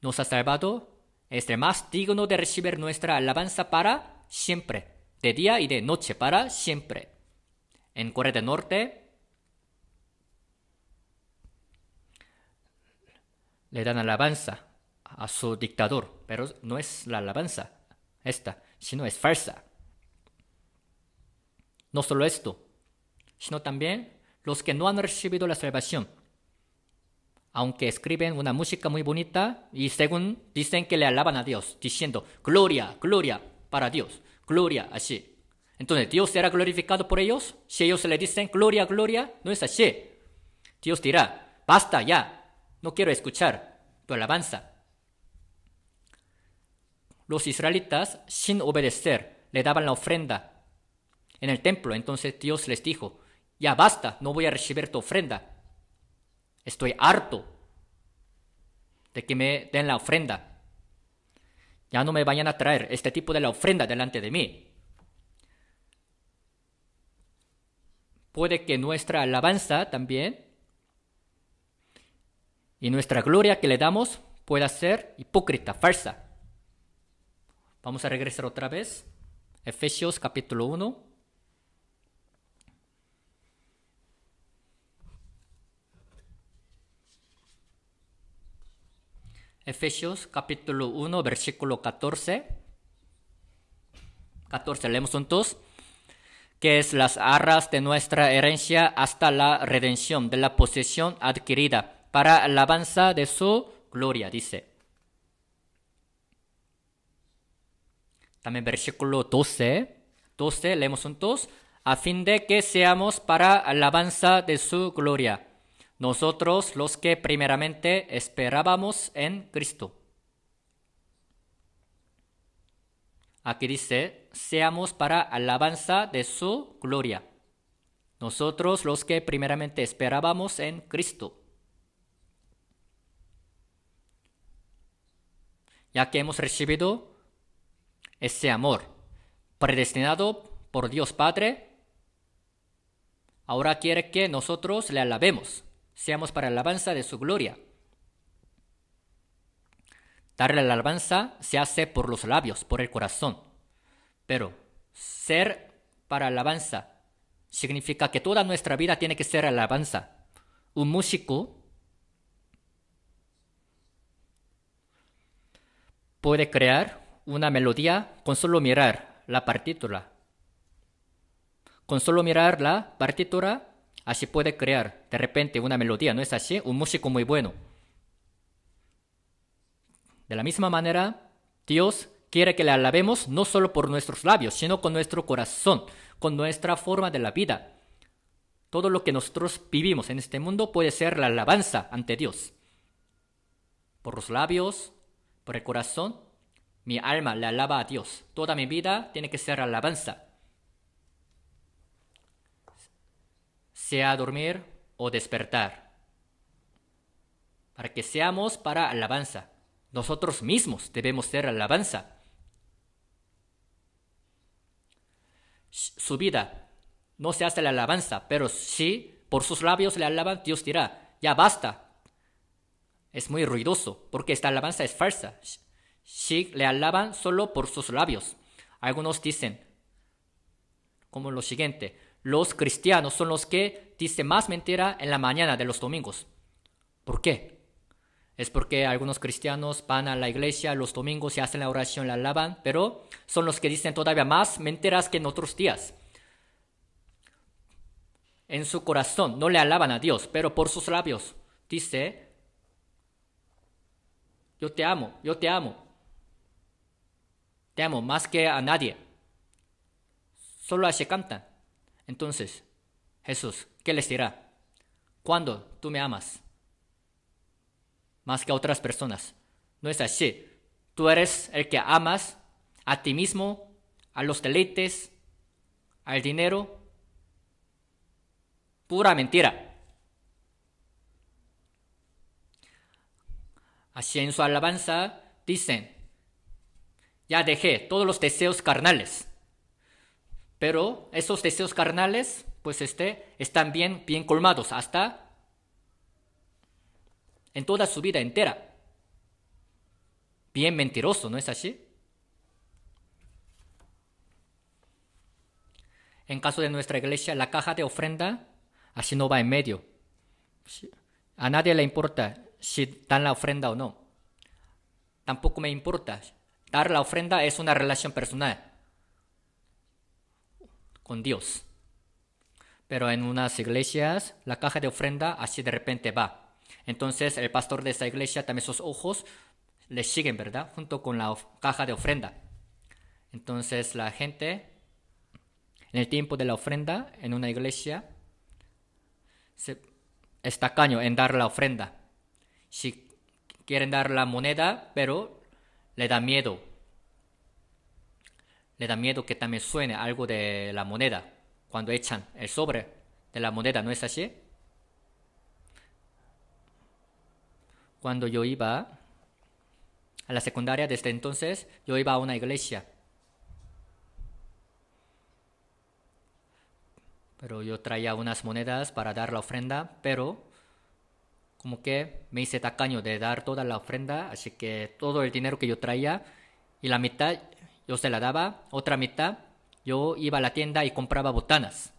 nos ha salvado, es el más digno de recibir nuestra alabanza para siempre, de día y de noche, para siempre en Corea del Norte le dan alabanza a su dictador, pero no es la alabanza esta, sino es falsa. No solo esto, sino también los que no han recibido la salvación, aunque escriben una música muy bonita y según dicen que le alaban a Dios, diciendo, gloria, gloria para Dios, gloria así. Entonces, ¿Dios será glorificado por ellos? Si ellos le dicen gloria, gloria, no es así. Dios dirá, basta ya, no quiero escuchar tu alabanza. Los israelitas, sin obedecer, le daban la ofrenda en el templo. Entonces Dios les dijo, ya basta, no voy a recibir tu ofrenda. Estoy harto de que me den la ofrenda. Ya no me vayan a traer este tipo de la ofrenda delante de mí. Puede que nuestra alabanza también y nuestra gloria que le damos pueda ser hipócrita, falsa. Vamos a regresar otra vez. Efesios capítulo 1. Efesios capítulo 1, versículo 14. 14, leemos juntos que es las arras de nuestra herencia hasta la redención de la posesión adquirida, para alabanza de su gloria, dice. También versículo 12, 12 leemos juntos, a fin de que seamos para alabanza de su gloria, nosotros los que primeramente esperábamos en Cristo. Aquí dice, seamos para alabanza de su gloria. Nosotros los que primeramente esperábamos en Cristo. Ya que hemos recibido ese amor predestinado por Dios Padre, ahora quiere que nosotros le alabemos, seamos para alabanza de su gloria. Darle la alabanza se hace por los labios, por el corazón. Pero ser para alabanza significa que toda nuestra vida tiene que ser alabanza. Un músico puede crear una melodía con solo mirar la partitura. Con solo mirar la partitura, así puede crear de repente una melodía, ¿no es así? Un músico muy bueno. De la misma manera, Dios Quiere que le alabemos no solo por nuestros labios, sino con nuestro corazón, con nuestra forma de la vida. Todo lo que nosotros vivimos en este mundo puede ser la alabanza ante Dios. Por los labios, por el corazón, mi alma le alaba a Dios. Toda mi vida tiene que ser alabanza. Sea dormir o despertar. Para que seamos para alabanza. Nosotros mismos debemos ser alabanza. su vida. No se hace la alabanza, pero si por sus labios le alaban, Dios dirá, ya basta. Es muy ruidoso, porque esta alabanza es falsa. Si le alaban solo por sus labios. Algunos dicen, como lo siguiente, los cristianos son los que dicen más mentira en la mañana de los domingos. ¿Por qué? Es porque algunos cristianos van a la iglesia los domingos y hacen la oración, la alaban, pero son los que dicen todavía más mentiras que en otros días. En su corazón no le alaban a Dios, pero por sus labios dice, yo te amo, yo te amo. Te amo más que a nadie. Solo así cantan. Entonces, Jesús, ¿qué les dirá? ¿Cuándo tú me amas? más que a otras personas. No es así. Tú eres el que amas a ti mismo, a los deleites, al dinero. Pura mentira. Así en su alabanza dicen, ya dejé todos los deseos carnales. Pero esos deseos carnales, pues este, están bien, bien colmados hasta en toda su vida entera. Bien mentiroso, ¿no es así? En caso de nuestra iglesia, la caja de ofrenda así no va en medio. A nadie le importa si dan la ofrenda o no. Tampoco me importa. Dar la ofrenda es una relación personal con Dios. Pero en unas iglesias la caja de ofrenda así de repente va. Entonces el pastor de esa iglesia, también sus ojos le siguen, ¿verdad? Junto con la caja de ofrenda. Entonces la gente, en el tiempo de la ofrenda, en una iglesia, se, caño en dar la ofrenda. Si quieren dar la moneda, pero le da miedo. Le da miedo que también suene algo de la moneda cuando echan el sobre de la moneda, ¿no es así? cuando yo iba a la secundaria, desde entonces yo iba a una iglesia. Pero yo traía unas monedas para dar la ofrenda, pero como que me hice tacaño de dar toda la ofrenda, así que todo el dinero que yo traía y la mitad yo se la daba, otra mitad yo iba a la tienda y compraba botanas.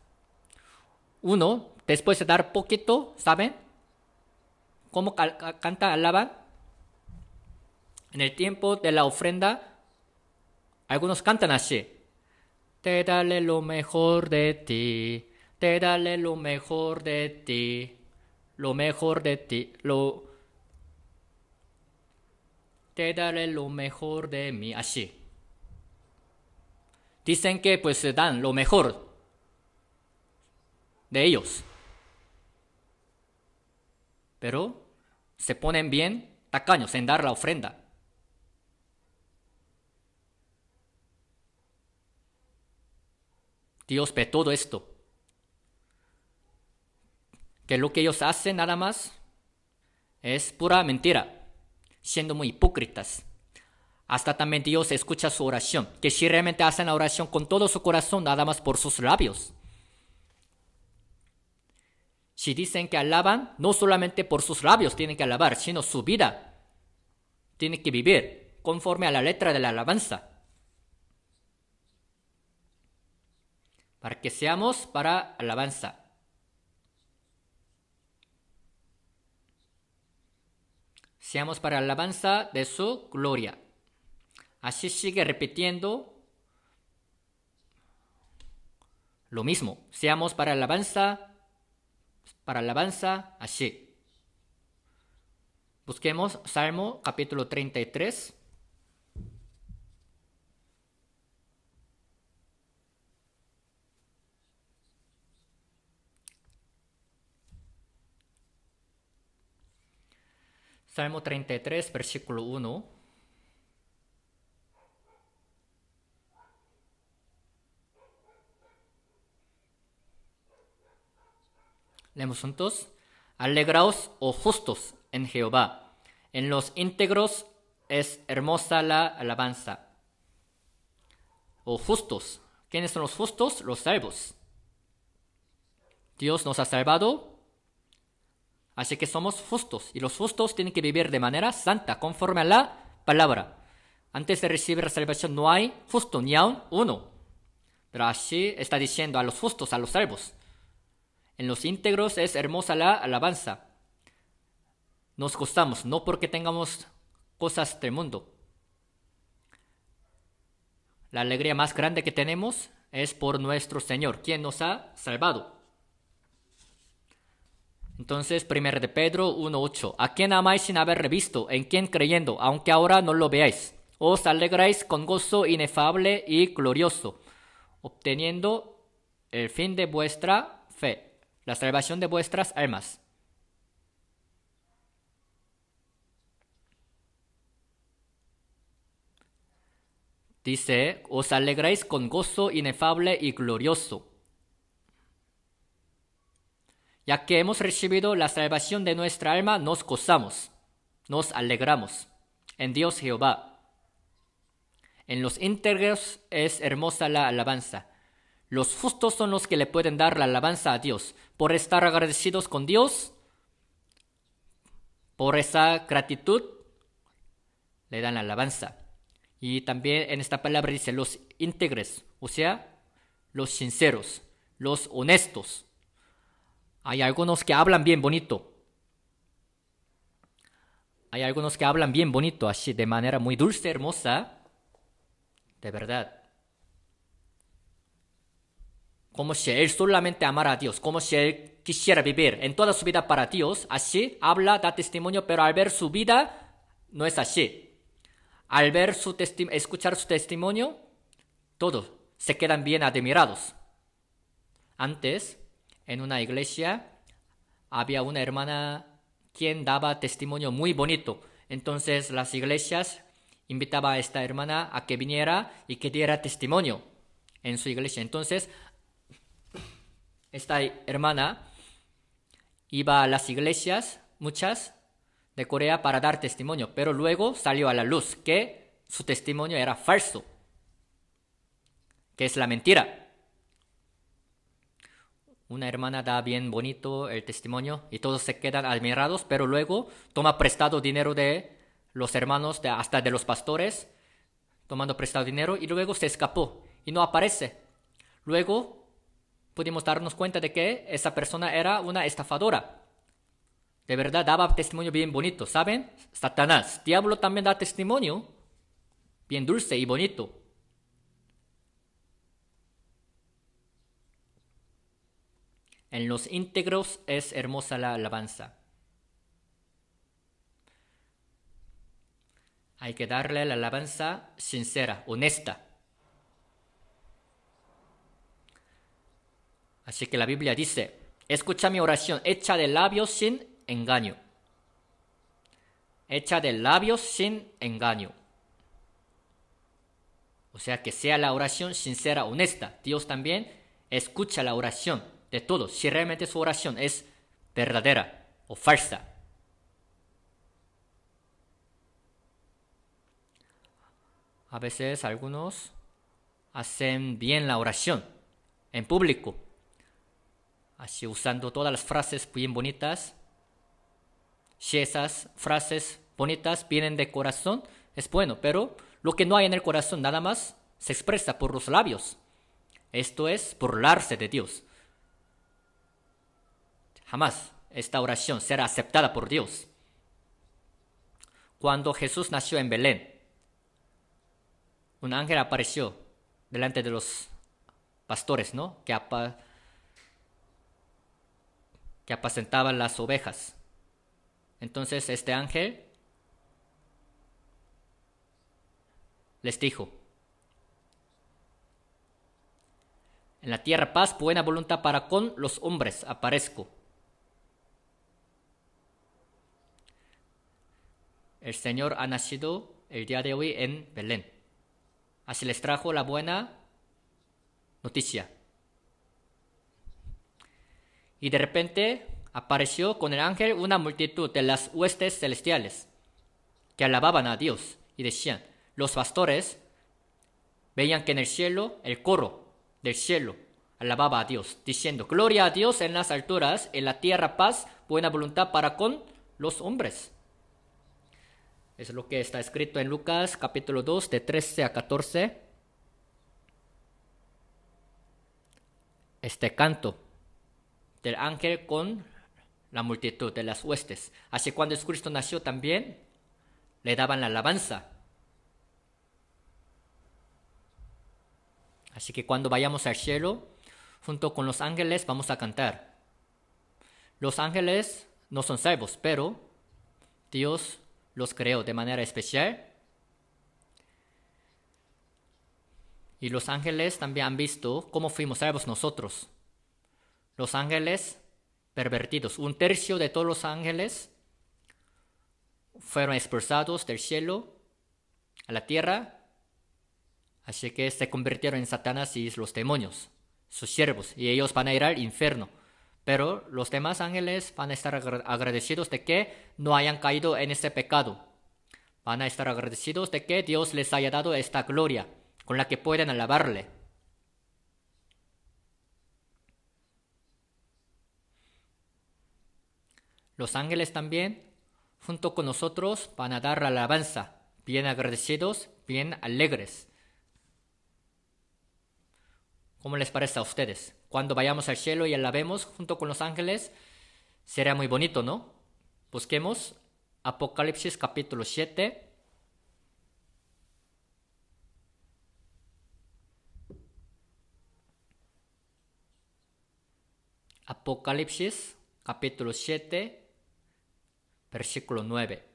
Uno, después de dar poquito, ¿saben? cómo canta alaba En el tiempo de la ofrenda, algunos cantan así. Te dale lo mejor de ti, te dale lo mejor de ti, lo mejor de ti, lo... Te dale lo mejor de mí, así. Dicen que pues dan lo mejor de ellos. Pero se ponen bien tacaños en dar la ofrenda. Dios ve todo esto. Que lo que ellos hacen nada más es pura mentira, siendo muy hipócritas. Hasta también Dios escucha su oración, que si realmente hacen la oración con todo su corazón, nada más por sus labios, si dicen que alaban, no solamente por sus labios tienen que alabar, sino su vida. Tienen que vivir conforme a la letra de la alabanza. Para que seamos para alabanza. Seamos para alabanza de su gloria. Así sigue repitiendo lo mismo. Seamos para alabanza para alabanza a She. Busquemos Salmo capítulo 33. Salmo 33, versículo 1. Leemos juntos. Alegraos, o oh justos, en Jehová. En los íntegros es hermosa la alabanza. O oh justos. ¿Quiénes son los justos? Los salvos. Dios nos ha salvado, así que somos justos. Y los justos tienen que vivir de manera santa, conforme a la palabra. Antes de recibir la salvación no hay justo ni aún uno. Pero así está diciendo a los justos, a los salvos. En los íntegros es hermosa la alabanza. Nos costamos, no porque tengamos cosas del mundo. La alegría más grande que tenemos es por nuestro Señor, quien nos ha salvado. Entonces, 1 de Pedro 1.8. ¿A quien amáis sin haber revisto? ¿En quien creyendo? Aunque ahora no lo veáis. Os alegráis con gozo inefable y glorioso, obteniendo el fin de vuestra fe la salvación de vuestras almas. Dice, os alegráis con gozo inefable y glorioso, ya que hemos recibido la salvación de nuestra alma, nos gozamos, nos alegramos en Dios Jehová. En los íntegros es hermosa la alabanza. Los justos son los que le pueden dar la alabanza a Dios por estar agradecidos con Dios, por esa gratitud, le dan la alabanza. Y también en esta palabra dice los íntegres, o sea, los sinceros, los honestos. Hay algunos que hablan bien bonito. Hay algunos que hablan bien bonito, así de manera muy dulce, hermosa. De verdad como si él solamente amara a Dios, como si él quisiera vivir en toda su vida para Dios. Así habla, da testimonio, pero al ver su vida no es así. Al ver su escuchar su testimonio, todos se quedan bien admirados. Antes, en una iglesia, había una hermana quien daba testimonio muy bonito. Entonces las iglesias invitaban a esta hermana a que viniera y que diera testimonio en su iglesia. Entonces esta hermana iba a las iglesias, muchas, de Corea para dar testimonio, pero luego salió a la luz que su testimonio era falso, que es la mentira. Una hermana da bien bonito el testimonio y todos se quedan admirados, pero luego toma prestado dinero de los hermanos, hasta de los pastores, tomando prestado dinero y luego se escapó y no aparece. Luego pudimos darnos cuenta de que esa persona era una estafadora. De verdad daba testimonio bien bonito, ¿saben? Satanás, diablo también da testimonio bien dulce y bonito. En los íntegros es hermosa la alabanza. Hay que darle la alabanza sincera, honesta. Así que la Biblia dice, escucha mi oración, hecha de labios sin engaño. Hecha de labios sin engaño. O sea, que sea la oración sincera, honesta. Dios también escucha la oración de todos, si realmente su oración es verdadera o falsa. A veces algunos hacen bien la oración en público, así usando todas las frases bien bonitas. Si esas frases bonitas vienen de corazón, es bueno, pero lo que no hay en el corazón nada más se expresa por los labios. Esto es burlarse de Dios. Jamás esta oración será aceptada por Dios. Cuando Jesús nació en Belén, un ángel apareció delante de los pastores, ¿no? Que, apacentaban las ovejas. Entonces este ángel les dijo, en la tierra paz, buena voluntad para con los hombres, aparezco. El Señor ha nacido el día de hoy en Belén. Así les trajo la buena noticia. Y de repente apareció con el ángel una multitud de las huestes celestiales que alababan a Dios y decían, los pastores veían que en el cielo el coro del cielo alababa a Dios, diciendo, Gloria a Dios en las alturas, en la tierra paz, buena voluntad para con los hombres. Es lo que está escrito en Lucas capítulo 2 de 13 a 14. Este canto del ángel con la multitud de las huestes. Así cuando Jesucristo nació también le daban la alabanza. Así que cuando vayamos al cielo, junto con los ángeles vamos a cantar. Los ángeles no son salvos, pero Dios los creó de manera especial. Y los ángeles también han visto cómo fuimos salvos nosotros los ángeles pervertidos. Un tercio de todos los ángeles fueron expulsados del cielo a la tierra. Así que se convirtieron en Satanás y los demonios, sus siervos, y ellos van a ir al infierno. Pero los demás ángeles van a estar agradecidos de que no hayan caído en ese pecado. Van a estar agradecidos de que Dios les haya dado esta gloria con la que pueden alabarle. Los ángeles también, junto con nosotros, van a dar la alabanza, bien agradecidos, bien alegres. ¿Cómo les parece a ustedes? Cuando vayamos al cielo y alabemos junto con los ángeles, será muy bonito, ¿no? Busquemos Apocalipsis capítulo 7. Apocalipsis capítulo 7 Versículo 9.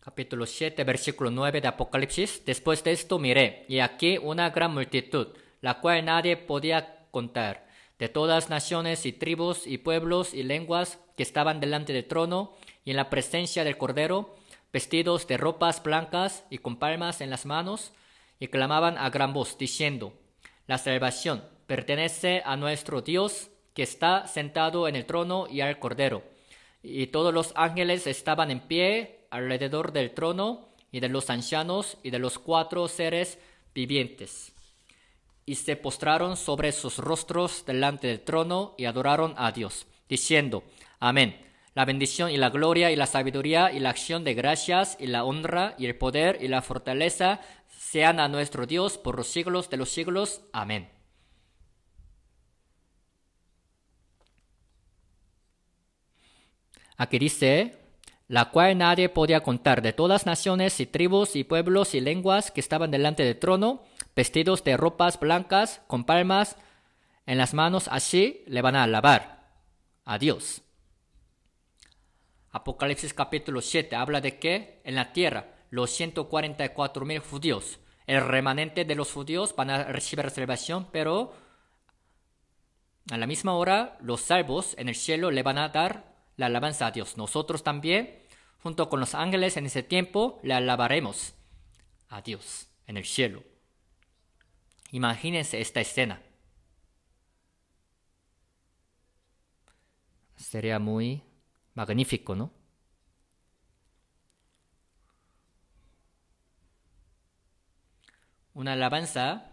Capítulo 7, versículo 9 de Apocalipsis. Después de esto miré, y aquí una gran multitud, la cual nadie podía contar, de todas naciones y tribus y pueblos y lenguas que estaban delante del trono y en la presencia del Cordero, vestidos de ropas blancas y con palmas en las manos, y clamaban a gran voz, diciendo, La salvación pertenece a nuestro Dios, que está sentado en el trono y al Cordero. Y todos los ángeles estaban en pie alrededor del trono y de los ancianos y de los cuatro seres vivientes. Y se postraron sobre sus rostros delante del trono y adoraron a Dios, diciendo, Amén. La bendición y la gloria y la sabiduría y la acción de gracias y la honra y el poder y la fortaleza sean a nuestro Dios por los siglos de los siglos. Amén. Aquí dice, la cual nadie podía contar de todas naciones y tribus y pueblos y lenguas que estaban delante del trono, vestidos de ropas blancas, con palmas en las manos, así le van a alabar a Dios. Apocalipsis capítulo 7 habla de que en la tierra los 144 mil judíos, el remanente de los judíos van a recibir salvación, pero a la misma hora los salvos en el cielo le van a dar la alabanza a Dios. Nosotros también, junto con los ángeles en ese tiempo, le alabaremos a Dios en el cielo. Imagínense esta escena. Sería muy magnífico, ¿no? Una alabanza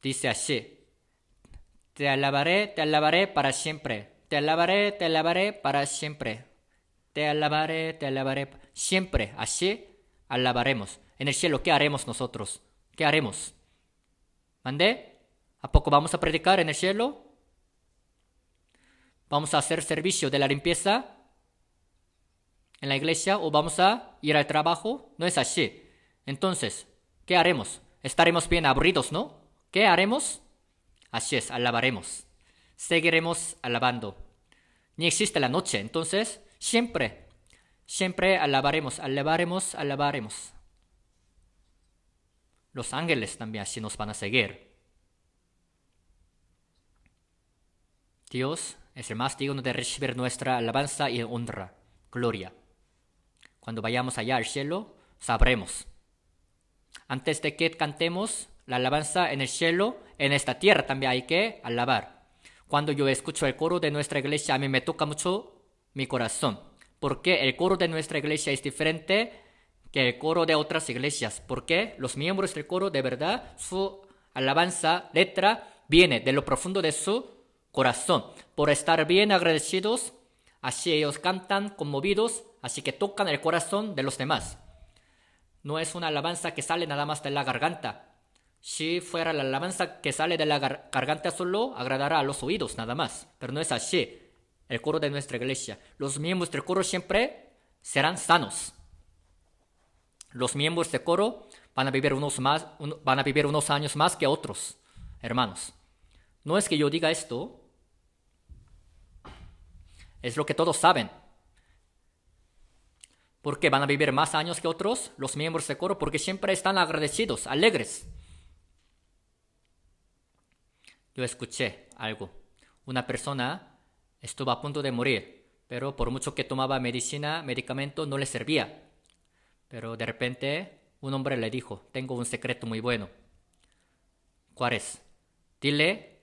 dice así. Te alabaré, te alabaré para siempre. Te alabaré, te alabaré para siempre. Te alabaré, te alabaré. Siempre así alabaremos. En el cielo, ¿qué haremos nosotros? ¿Qué haremos? ¿Mandé? ¿A poco vamos a predicar en el cielo? ¿Vamos a hacer servicio de la limpieza en la iglesia o vamos a ir al trabajo? No es así. Entonces, ¿qué haremos? Estaremos bien aburridos, ¿no? ¿Qué haremos? Así es, alabaremos. Seguiremos alabando. Ni existe la noche, entonces siempre, siempre alabaremos, alabaremos, alabaremos. Los ángeles también así nos van a seguir. Dios es el más digno de recibir nuestra alabanza y honra, gloria. Cuando vayamos allá al cielo, sabremos. Antes de que cantemos, la alabanza en el cielo, en esta tierra también hay que alabar. Cuando yo escucho el coro de nuestra iglesia, a mí me toca mucho mi corazón, porque el coro de nuestra iglesia es diferente que el coro de otras iglesias, porque los miembros del coro de verdad, su alabanza, letra, viene de lo profundo de su corazón. Por estar bien agradecidos, así ellos cantan conmovidos, así que tocan el corazón de los demás. No es una alabanza que sale nada más de la garganta, si fuera la alabanza que sale de la garganta solo agradará a los oídos nada más, pero no es así. El coro de nuestra iglesia, los miembros del coro siempre serán sanos. Los miembros del coro van a vivir unos, más, van a vivir unos años más que otros, hermanos. No es que yo diga esto, es lo que todos saben. ¿Por qué van a vivir más años que otros los miembros del coro? Porque siempre están agradecidos, alegres. Yo escuché algo. Una persona estuvo a punto de morir, pero por mucho que tomaba medicina, medicamento, no le servía. Pero de repente un hombre le dijo, tengo un secreto muy bueno. ¿Cuál es? Dile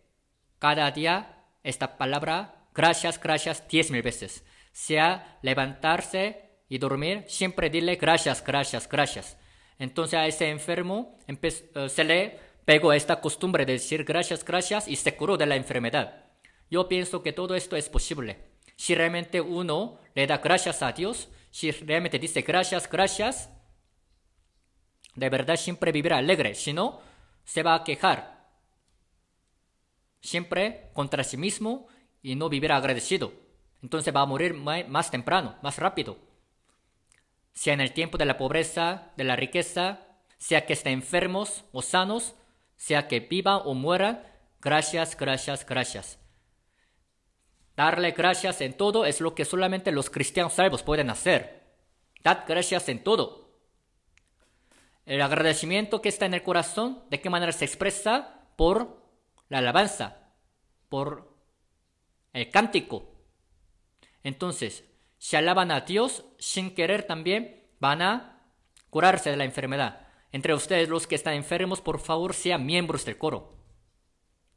cada día esta palabra, gracias, gracias, diez mil veces. Sea levantarse y dormir, siempre dile gracias, gracias, gracias. Entonces a ese enfermo eh, se le pegó esta costumbre de decir gracias, gracias y se curó de la enfermedad. Yo pienso que todo esto es posible. Si realmente uno le da gracias a Dios, si realmente dice gracias, gracias, de verdad siempre vivirá alegre, si no, se va a quejar. Siempre contra sí mismo y no vivirá agradecido. Entonces va a morir más temprano, más rápido. Sea en el tiempo de la pobreza, de la riqueza, sea que estén enfermos o sanos, sea que vivan o muera, gracias, gracias, gracias. Darle gracias en todo es lo que solamente los cristianos salvos pueden hacer. Dad gracias en todo. El agradecimiento que está en el corazón, ¿de qué manera se expresa? Por la alabanza, por el cántico. Entonces, si alaban a Dios sin querer también, van a curarse de la enfermedad. Entre ustedes los que están enfermos, por favor sean miembros del coro.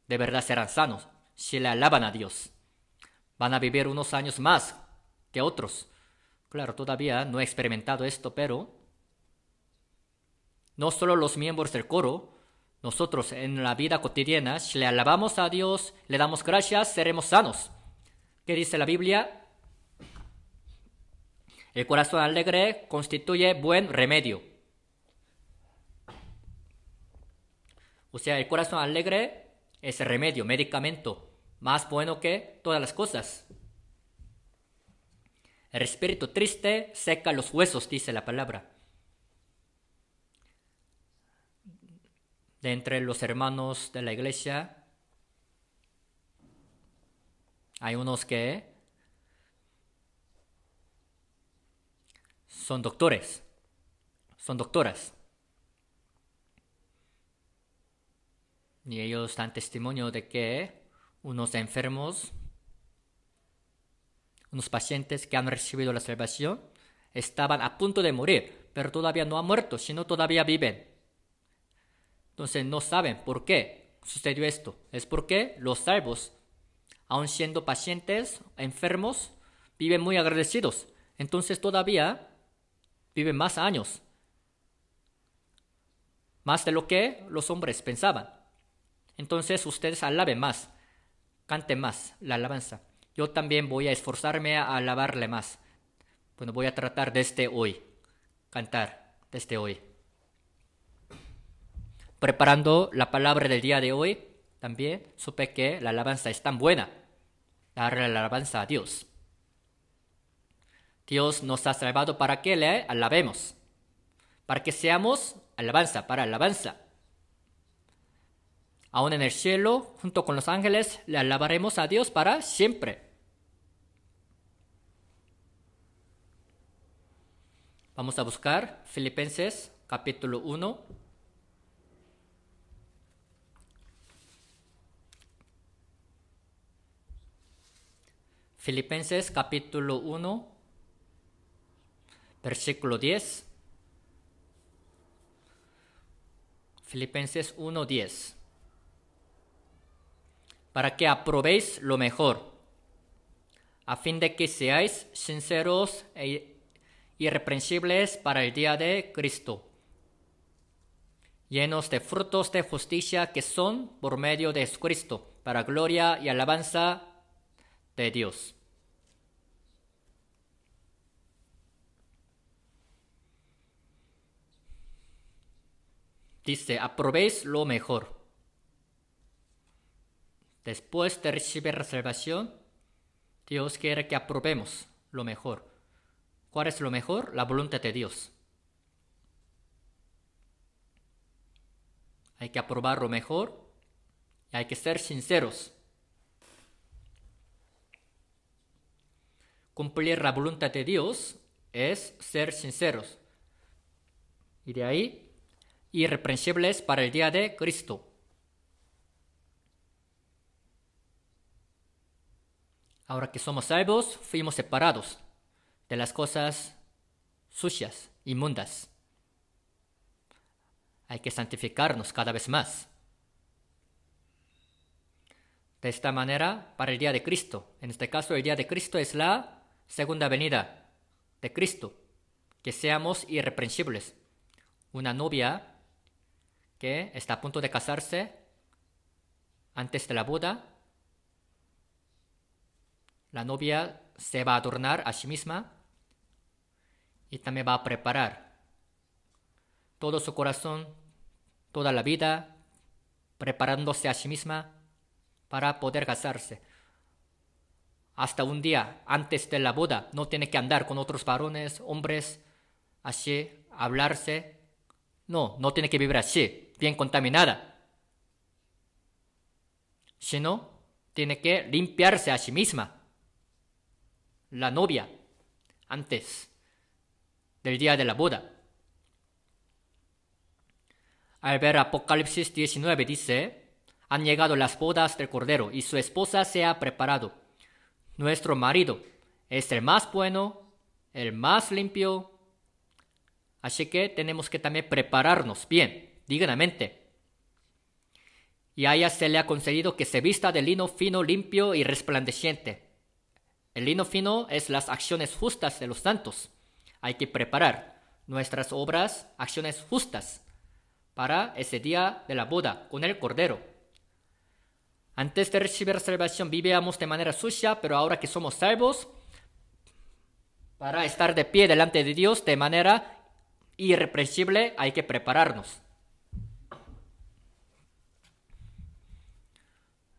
De verdad serán sanos si le alaban a Dios. Van a vivir unos años más que otros. Claro, todavía no he experimentado esto, pero no solo los miembros del coro, nosotros en la vida cotidiana, si le alabamos a Dios, le damos gracias, seremos sanos. ¿Qué dice la Biblia? El corazón alegre constituye buen remedio. O sea, el corazón alegre es el remedio, medicamento, más bueno que todas las cosas. El espíritu triste seca los huesos, dice la palabra. De entre los hermanos de la iglesia, hay unos que son doctores, son doctoras. Y ellos dan testimonio de que unos enfermos, unos pacientes que han recibido la salvación, estaban a punto de morir, pero todavía no han muerto, sino todavía viven. Entonces no saben por qué sucedió esto. Es porque los salvos, aun siendo pacientes, enfermos, viven muy agradecidos. Entonces todavía viven más años, más de lo que los hombres pensaban. Entonces ustedes alaben más, canten más la alabanza. Yo también voy a esforzarme a alabarle más. Bueno, voy a tratar desde este hoy, cantar desde este hoy. Preparando la palabra del día de hoy, también supe que la alabanza es tan buena. Darle la alabanza a Dios. Dios nos ha salvado para que le alabemos, para que seamos alabanza, para alabanza. Aún en el cielo, junto con los ángeles, le alabaremos a Dios para siempre. Vamos a buscar Filipenses capítulo 1. Filipenses capítulo 1, versículo 10. Filipenses 1, 10 para que aprobéis lo mejor, a fin de que seáis sinceros e irreprensibles para el día de Cristo, llenos de frutos de justicia que son por medio de Cristo, para gloria y alabanza de Dios. Dice, aprobéis lo mejor. Después de recibir reservación, Dios quiere que aprobemos lo mejor. ¿Cuál es lo mejor? La voluntad de Dios. Hay que aprobar lo mejor y hay que ser sinceros. Cumplir la voluntad de Dios es ser sinceros. Y de ahí, irreprensibles para el día de Cristo. Ahora que somos salvos, fuimos separados de las cosas sucias, inmundas. Hay que santificarnos cada vez más. De esta manera, para el día de Cristo, en este caso el día de Cristo es la segunda venida de Cristo, que seamos irreprensibles. Una novia que está a punto de casarse antes de la boda la novia se va a adornar a sí misma y también va a preparar todo su corazón, toda la vida, preparándose a sí misma para poder casarse. Hasta un día antes de la boda no tiene que andar con otros varones, hombres, así, hablarse. No, no tiene que vivir así, bien contaminada. Sino, tiene que limpiarse a sí misma la novia antes del día de la boda. Al ver Apocalipsis 19 dice, han llegado las bodas del Cordero y su esposa se ha preparado. Nuestro marido es el más bueno, el más limpio. Así que tenemos que también prepararnos bien, dignamente. Y a ella se le ha concedido que se vista de lino fino, limpio y resplandeciente el lino fino es las acciones justas de los santos. Hay que preparar nuestras obras, acciones justas, para ese día de la boda con el Cordero. Antes de recibir salvación vivíamos de manera sucia, pero ahora que somos salvos, para estar de pie delante de Dios de manera irrepresible, hay que prepararnos.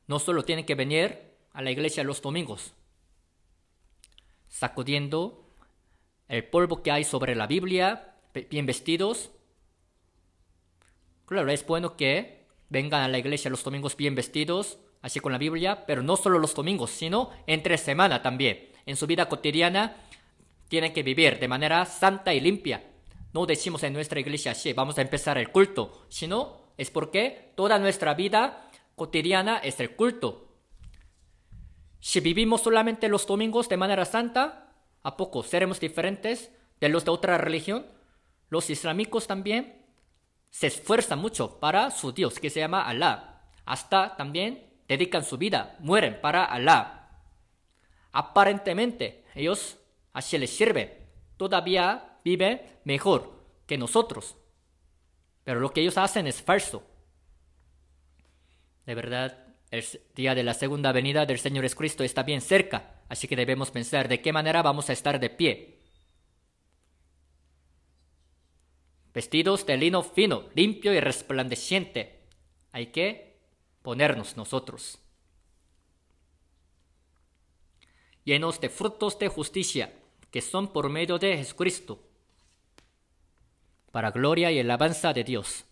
No solo tienen que venir a la iglesia los domingos, sacudiendo el polvo que hay sobre la Biblia, bien vestidos. Claro, es bueno que vengan a la iglesia los domingos bien vestidos, así con la Biblia, pero no solo los domingos, sino entre semana también. En su vida cotidiana tienen que vivir de manera santa y limpia. No decimos en nuestra iglesia, sí, vamos a empezar el culto, sino es porque toda nuestra vida cotidiana es el culto. Si vivimos solamente los domingos de manera santa, ¿a poco seremos diferentes de los de otra religión? Los islámicos también se esfuerzan mucho para su Dios que se llama Alá. Hasta también dedican su vida, mueren para Alá. Aparentemente ellos así les sirve. Todavía viven mejor que nosotros. Pero lo que ellos hacen es falso. De verdad, el día de la segunda venida del Señor Jesucristo está bien cerca, así que debemos pensar de qué manera vamos a estar de pie. Vestidos de lino fino, limpio y resplandeciente. Hay que ponernos nosotros. Llenos de frutos de justicia, que son por medio de Jesucristo, para gloria y alabanza de Dios.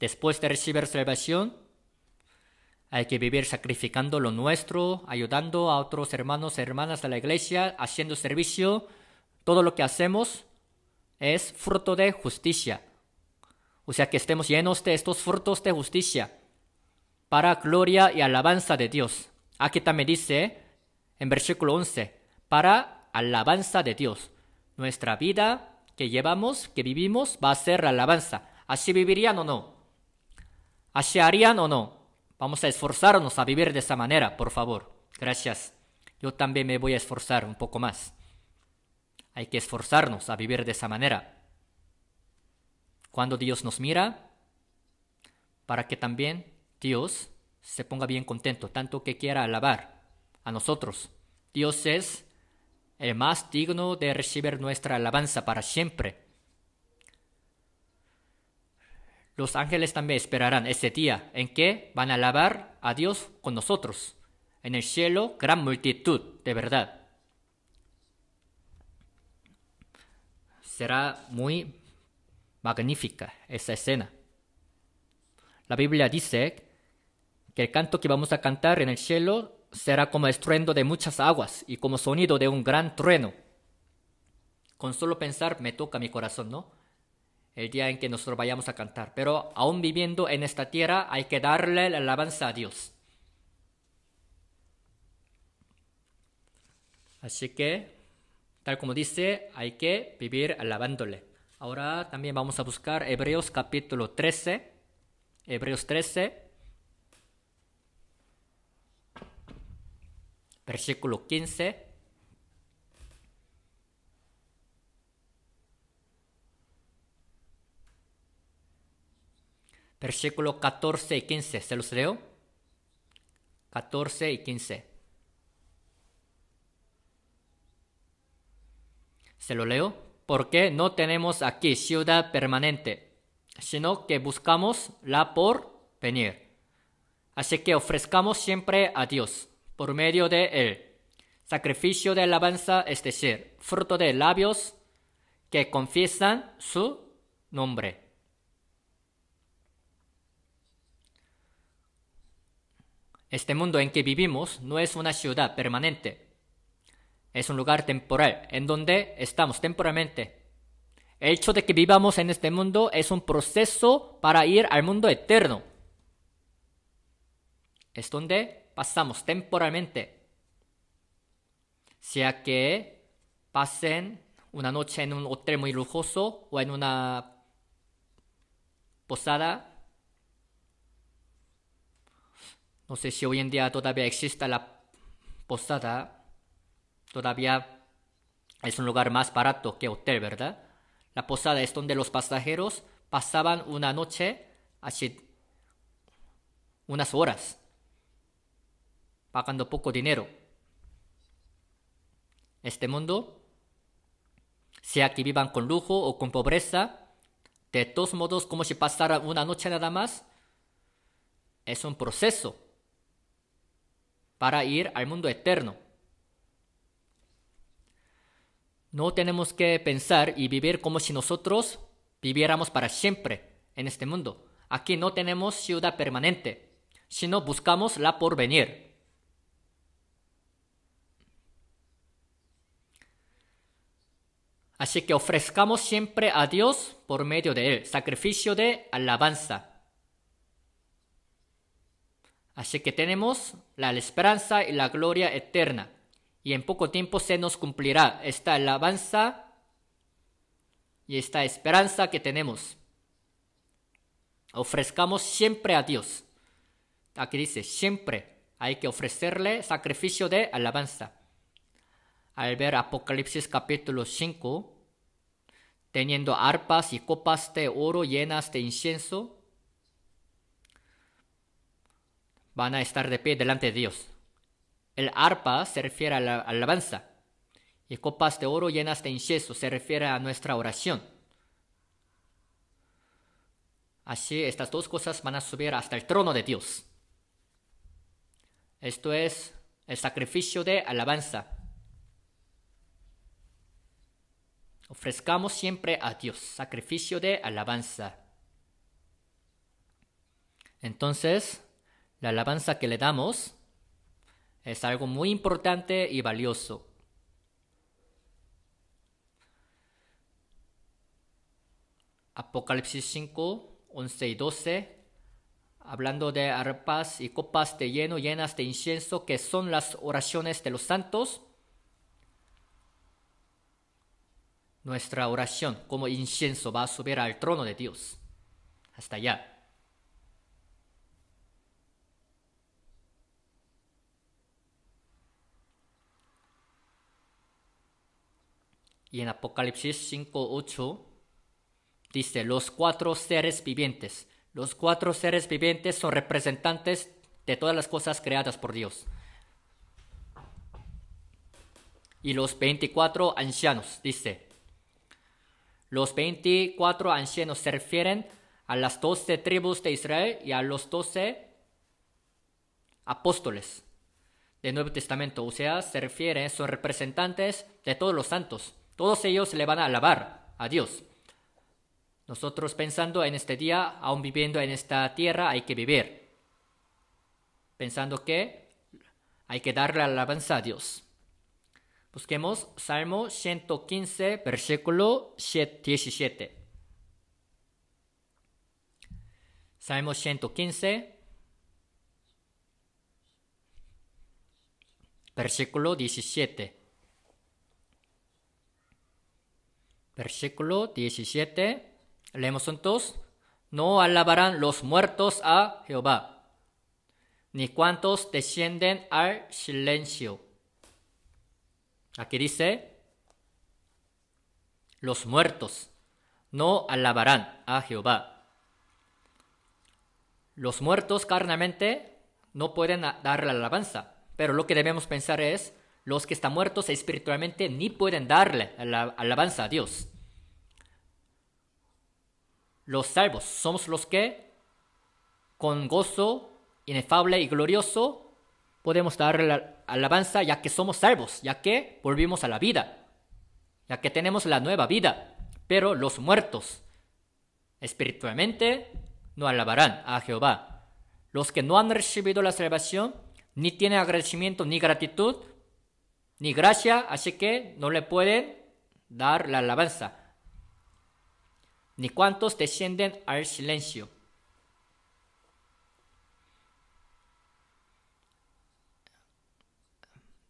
Después de recibir salvación, hay que vivir sacrificando lo nuestro, ayudando a otros hermanos y hermanas de la iglesia, haciendo servicio. Todo lo que hacemos es fruto de justicia. O sea, que estemos llenos de estos frutos de justicia para gloria y alabanza de Dios. Aquí también dice en versículo 11, para alabanza de Dios. Nuestra vida que llevamos, que vivimos, va a ser alabanza. ¿Así vivirían o no? ¿Harían o no? Vamos a esforzarnos a vivir de esa manera, por favor. Gracias. Yo también me voy a esforzar un poco más. Hay que esforzarnos a vivir de esa manera. Cuando Dios nos mira, para que también Dios se ponga bien contento, tanto que quiera alabar a nosotros. Dios es el más digno de recibir nuestra alabanza para siempre. los ángeles también esperarán ese día en que van a alabar a Dios con nosotros. En el cielo, gran multitud, de verdad. Será muy magnífica esa escena. La Biblia dice que el canto que vamos a cantar en el cielo será como estruendo de muchas aguas y como sonido de un gran trueno. Con solo pensar me toca mi corazón, ¿no? el día en que nosotros vayamos a cantar. Pero aún viviendo en esta tierra hay que darle la alabanza a Dios. Así que, tal como dice, hay que vivir alabándole. Ahora también vamos a buscar Hebreos capítulo 13. Hebreos 13. Versículo 15. versículo 14 y 15. ¿Se los leo? 14 y 15. ¿Se lo leo? Porque no tenemos aquí ciudad permanente, sino que buscamos la por venir. Así que ofrezcamos siempre a Dios, por medio de Él, sacrificio de alabanza, es decir, fruto de labios que confiesan su nombre. Este mundo en que vivimos no es una ciudad permanente. Es un lugar temporal en donde estamos temporalmente. El hecho de que vivamos en este mundo es un proceso para ir al mundo eterno. Es donde pasamos temporalmente. Sea que pasen una noche en un hotel muy lujoso o en una posada No sé si hoy en día todavía exista la posada. Todavía es un lugar más barato que hotel, ¿verdad? La posada es donde los pasajeros pasaban una noche, así unas horas, pagando poco dinero. Este mundo, sea que vivan con lujo o con pobreza, de todos modos, como si pasara una noche nada más, es un proceso para ir al mundo eterno. No tenemos que pensar y vivir como si nosotros viviéramos para siempre en este mundo. Aquí no tenemos ciudad permanente, sino buscamos la porvenir. Así que ofrezcamos siempre a Dios por medio de Él sacrificio de alabanza. Así que tenemos la esperanza y la gloria eterna, y en poco tiempo se nos cumplirá esta alabanza y esta esperanza que tenemos. Ofrezcamos siempre a Dios. Aquí dice, siempre hay que ofrecerle sacrificio de alabanza. Al ver Apocalipsis capítulo 5, teniendo arpas y copas de oro llenas de incienso, van a estar de pie delante de Dios. El arpa se refiere a la alabanza y copas de oro llenas de incienso se refiere a nuestra oración. Así estas dos cosas van a subir hasta el trono de Dios. Esto es el sacrificio de alabanza. Ofrezcamos siempre a Dios sacrificio de alabanza. Entonces, la alabanza que le damos es algo muy importante y valioso. Apocalipsis 5, 11 y 12, hablando de arpas y copas de lleno llenas de incienso, que son las oraciones de los santos. Nuestra oración como incienso va a subir al trono de Dios. Hasta allá. Y en Apocalipsis 5.8 dice, los cuatro seres vivientes. Los cuatro seres vivientes son representantes de todas las cosas creadas por Dios. Y los 24 ancianos, dice. Los 24 ancianos se refieren a las 12 tribus de Israel y a los 12 apóstoles del Nuevo Testamento. O sea, se refieren, son representantes de todos los santos. Todos ellos le van a alabar a Dios. Nosotros pensando en este día, aún viviendo en esta tierra, hay que vivir. Pensando que hay que darle alabanza a Dios. Busquemos Salmo 115, versículo 17. Salmo 115, versículo 17. Versículo 17. Leemos juntos. No alabarán los muertos a Jehová, ni cuantos descienden al silencio. Aquí dice, los muertos no alabarán a Jehová. Los muertos carnamente no pueden dar la alabanza, pero lo que debemos pensar es, los que están muertos espiritualmente ni pueden darle alabanza a Dios. Los salvos somos los que, con gozo inefable y glorioso, podemos darle la alabanza ya que somos salvos, ya que volvimos a la vida, ya que tenemos la nueva vida. Pero los muertos espiritualmente no alabarán a Jehová. Los que no han recibido la salvación, ni tienen agradecimiento ni gratitud, ni gracia, así que no le pueden dar la alabanza. Ni cuantos descienden al silencio.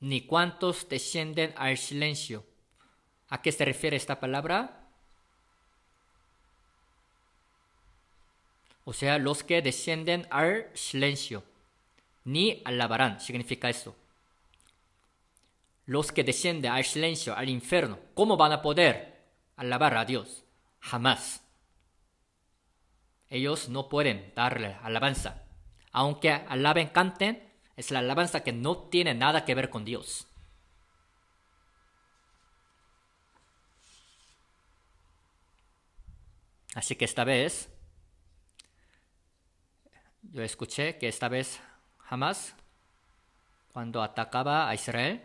Ni cuantos descienden al silencio. ¿A qué se refiere esta palabra? O sea, los que descienden al silencio. Ni alabarán, significa eso los que descienden al silencio, al infierno, ¿cómo van a poder alabar a Dios? Jamás. Ellos no pueden darle alabanza. Aunque alaben, canten, es la alabanza que no tiene nada que ver con Dios. Así que esta vez, yo escuché que esta vez jamás, cuando atacaba a Israel,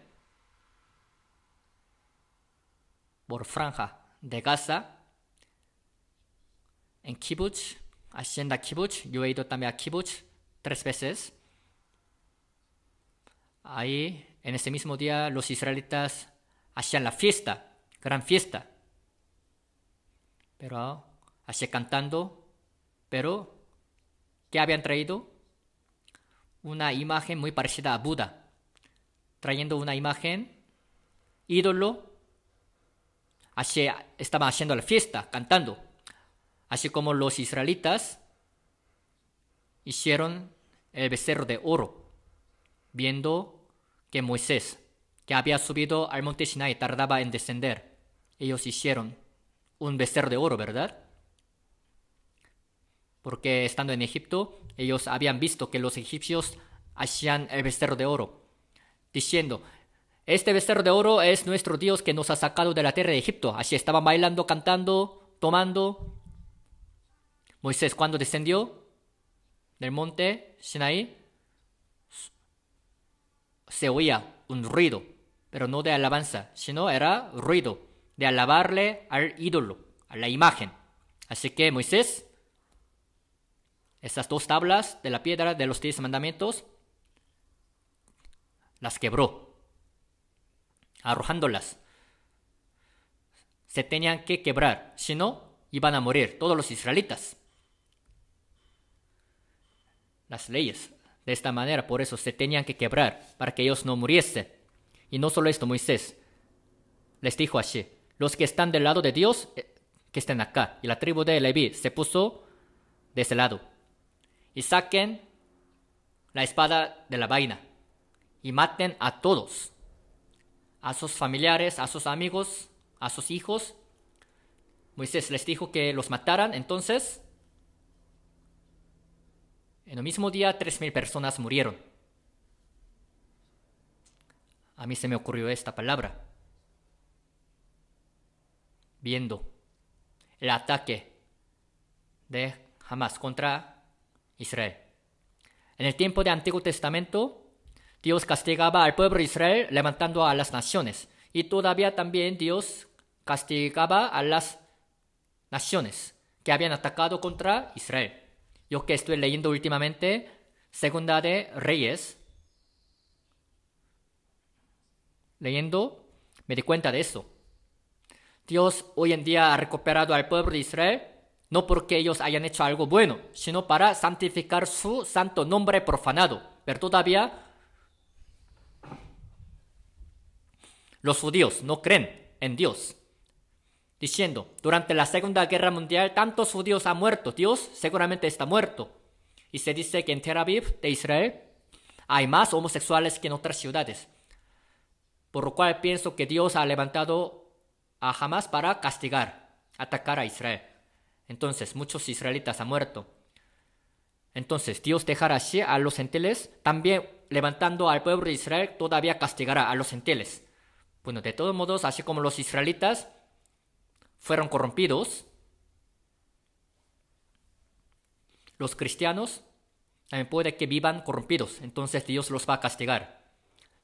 por franja de Gaza, en kibbutz, Haciendo kibbutz, yo he ido también a kibbutz tres veces. Ahí, en ese mismo día, los israelitas hacían la fiesta, gran fiesta. Pero así cantando, pero ¿qué habían traído? Una imagen muy parecida a Buda, trayendo una imagen ídolo estaban haciendo la fiesta, cantando. Así como los israelitas hicieron el becerro de oro, viendo que Moisés, que había subido al monte Sinai, tardaba en descender. Ellos hicieron un becerro de oro, ¿verdad? Porque estando en Egipto, ellos habían visto que los egipcios hacían el becerro de oro, diciendo, este becerro de oro es nuestro Dios que nos ha sacado de la tierra de Egipto. Así estaban bailando, cantando, tomando. Moisés, cuando descendió del monte Sinaí, se oía un ruido, pero no de alabanza, sino era ruido de alabarle al ídolo, a la imagen. Así que Moisés, esas dos tablas de la piedra de los diez mandamientos, las quebró arrojándolas. Se tenían que quebrar, si no, iban a morir todos los israelitas. Las leyes, de esta manera, por eso se tenían que quebrar, para que ellos no muriesen. Y no solo esto, Moisés les dijo así, los que están del lado de Dios, eh, que estén acá. Y la tribu de Leví se puso de ese lado. Y saquen la espada de la vaina y maten a todos a sus familiares, a sus amigos, a sus hijos. Moisés les dijo que los mataran, entonces en el mismo día 3.000 personas murieron. A mí se me ocurrió esta palabra. Viendo el ataque de Hamas contra Israel. En el tiempo del Antiguo Testamento, Dios castigaba al pueblo de Israel levantando a las naciones. Y todavía también Dios castigaba a las naciones que habían atacado contra Israel. Yo que estoy leyendo últimamente Segunda de Reyes, leyendo, me di cuenta de eso. Dios hoy en día ha recuperado al pueblo de Israel, no porque ellos hayan hecho algo bueno, sino para santificar su santo nombre profanado. Pero todavía Los judíos no creen en Dios. Diciendo, durante la Segunda Guerra Mundial tantos judíos han muerto, Dios seguramente está muerto. Y se dice que en Tel Aviv de Israel hay más homosexuales que en otras ciudades. Por lo cual pienso que Dios ha levantado a Hamas para castigar, atacar a Israel. Entonces muchos israelitas han muerto. Entonces Dios dejará así a los gentiles, también levantando al pueblo de Israel, todavía castigará a los gentiles. Bueno, de todos modos, así como los israelitas fueron corrompidos, los cristianos también puede que vivan corrompidos, entonces Dios los va a castigar,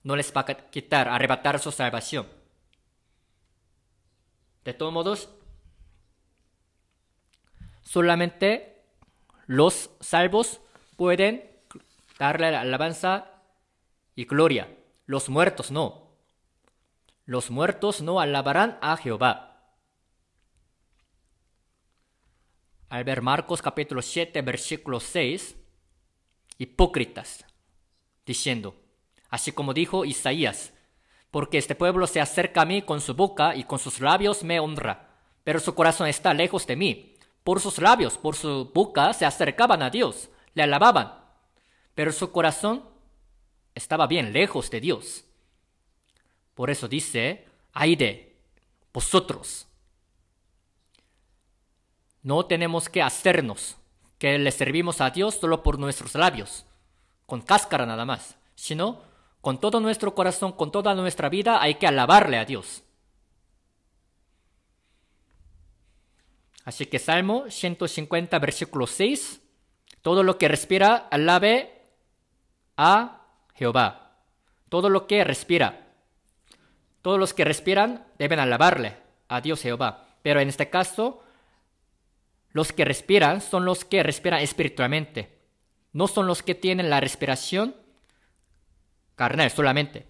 no les va a quitar, arrebatar su salvación. De todos modos, solamente los salvos pueden darle alabanza y gloria, los muertos no los muertos no alabarán a Jehová. Al ver Marcos capítulo 7, versículo 6, hipócritas, diciendo, así como dijo Isaías, porque este pueblo se acerca a mí con su boca y con sus labios me honra, pero su corazón está lejos de mí. Por sus labios, por su boca se acercaban a Dios, le alababan, pero su corazón estaba bien lejos de Dios. Por eso dice, ay de vosotros. No tenemos que hacernos que le servimos a Dios solo por nuestros labios, con cáscara nada más, sino con todo nuestro corazón, con toda nuestra vida hay que alabarle a Dios. Así que Salmo 150, versículo 6, todo lo que respira, alabe a Jehová. Todo lo que respira. Todos los que respiran deben alabarle a Dios Jehová. Pero en este caso, los que respiran son los que respiran espiritualmente. No son los que tienen la respiración carnal solamente.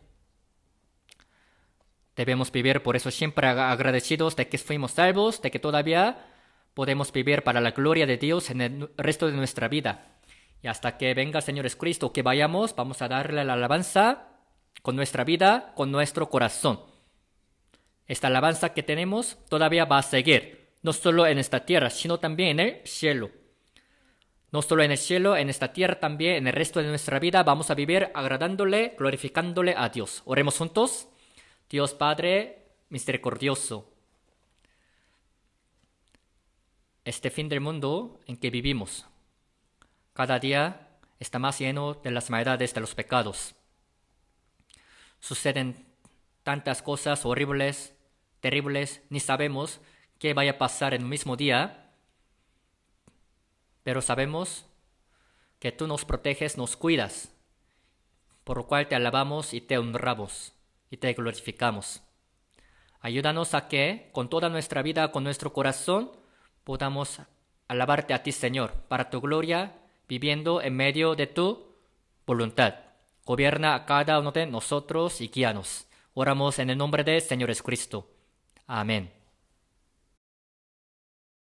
Debemos vivir por eso siempre agradecidos de que fuimos salvos, de que todavía podemos vivir para la gloria de Dios en el resto de nuestra vida. Y hasta que venga el Señor Jesucristo, que vayamos, vamos a darle la alabanza con nuestra vida, con nuestro corazón. Esta alabanza que tenemos todavía va a seguir, no solo en esta tierra, sino también en el cielo. No solo en el cielo, en esta tierra también, en el resto de nuestra vida vamos a vivir agradándole, glorificándole a Dios. Oremos juntos. Dios Padre misericordioso. Este fin del mundo en que vivimos cada día está más lleno de las maldades de los pecados suceden tantas cosas horribles, terribles, ni sabemos qué vaya a pasar en el mismo día, pero sabemos que tú nos proteges, nos cuidas, por lo cual te alabamos y te honramos y te glorificamos. Ayúdanos a que, con toda nuestra vida, con nuestro corazón, podamos alabarte a ti, Señor, para tu gloria, viviendo en medio de tu voluntad. Gobierna a cada uno de nosotros y guíanos. Oramos en el nombre de Señor Jesucristo. Amén.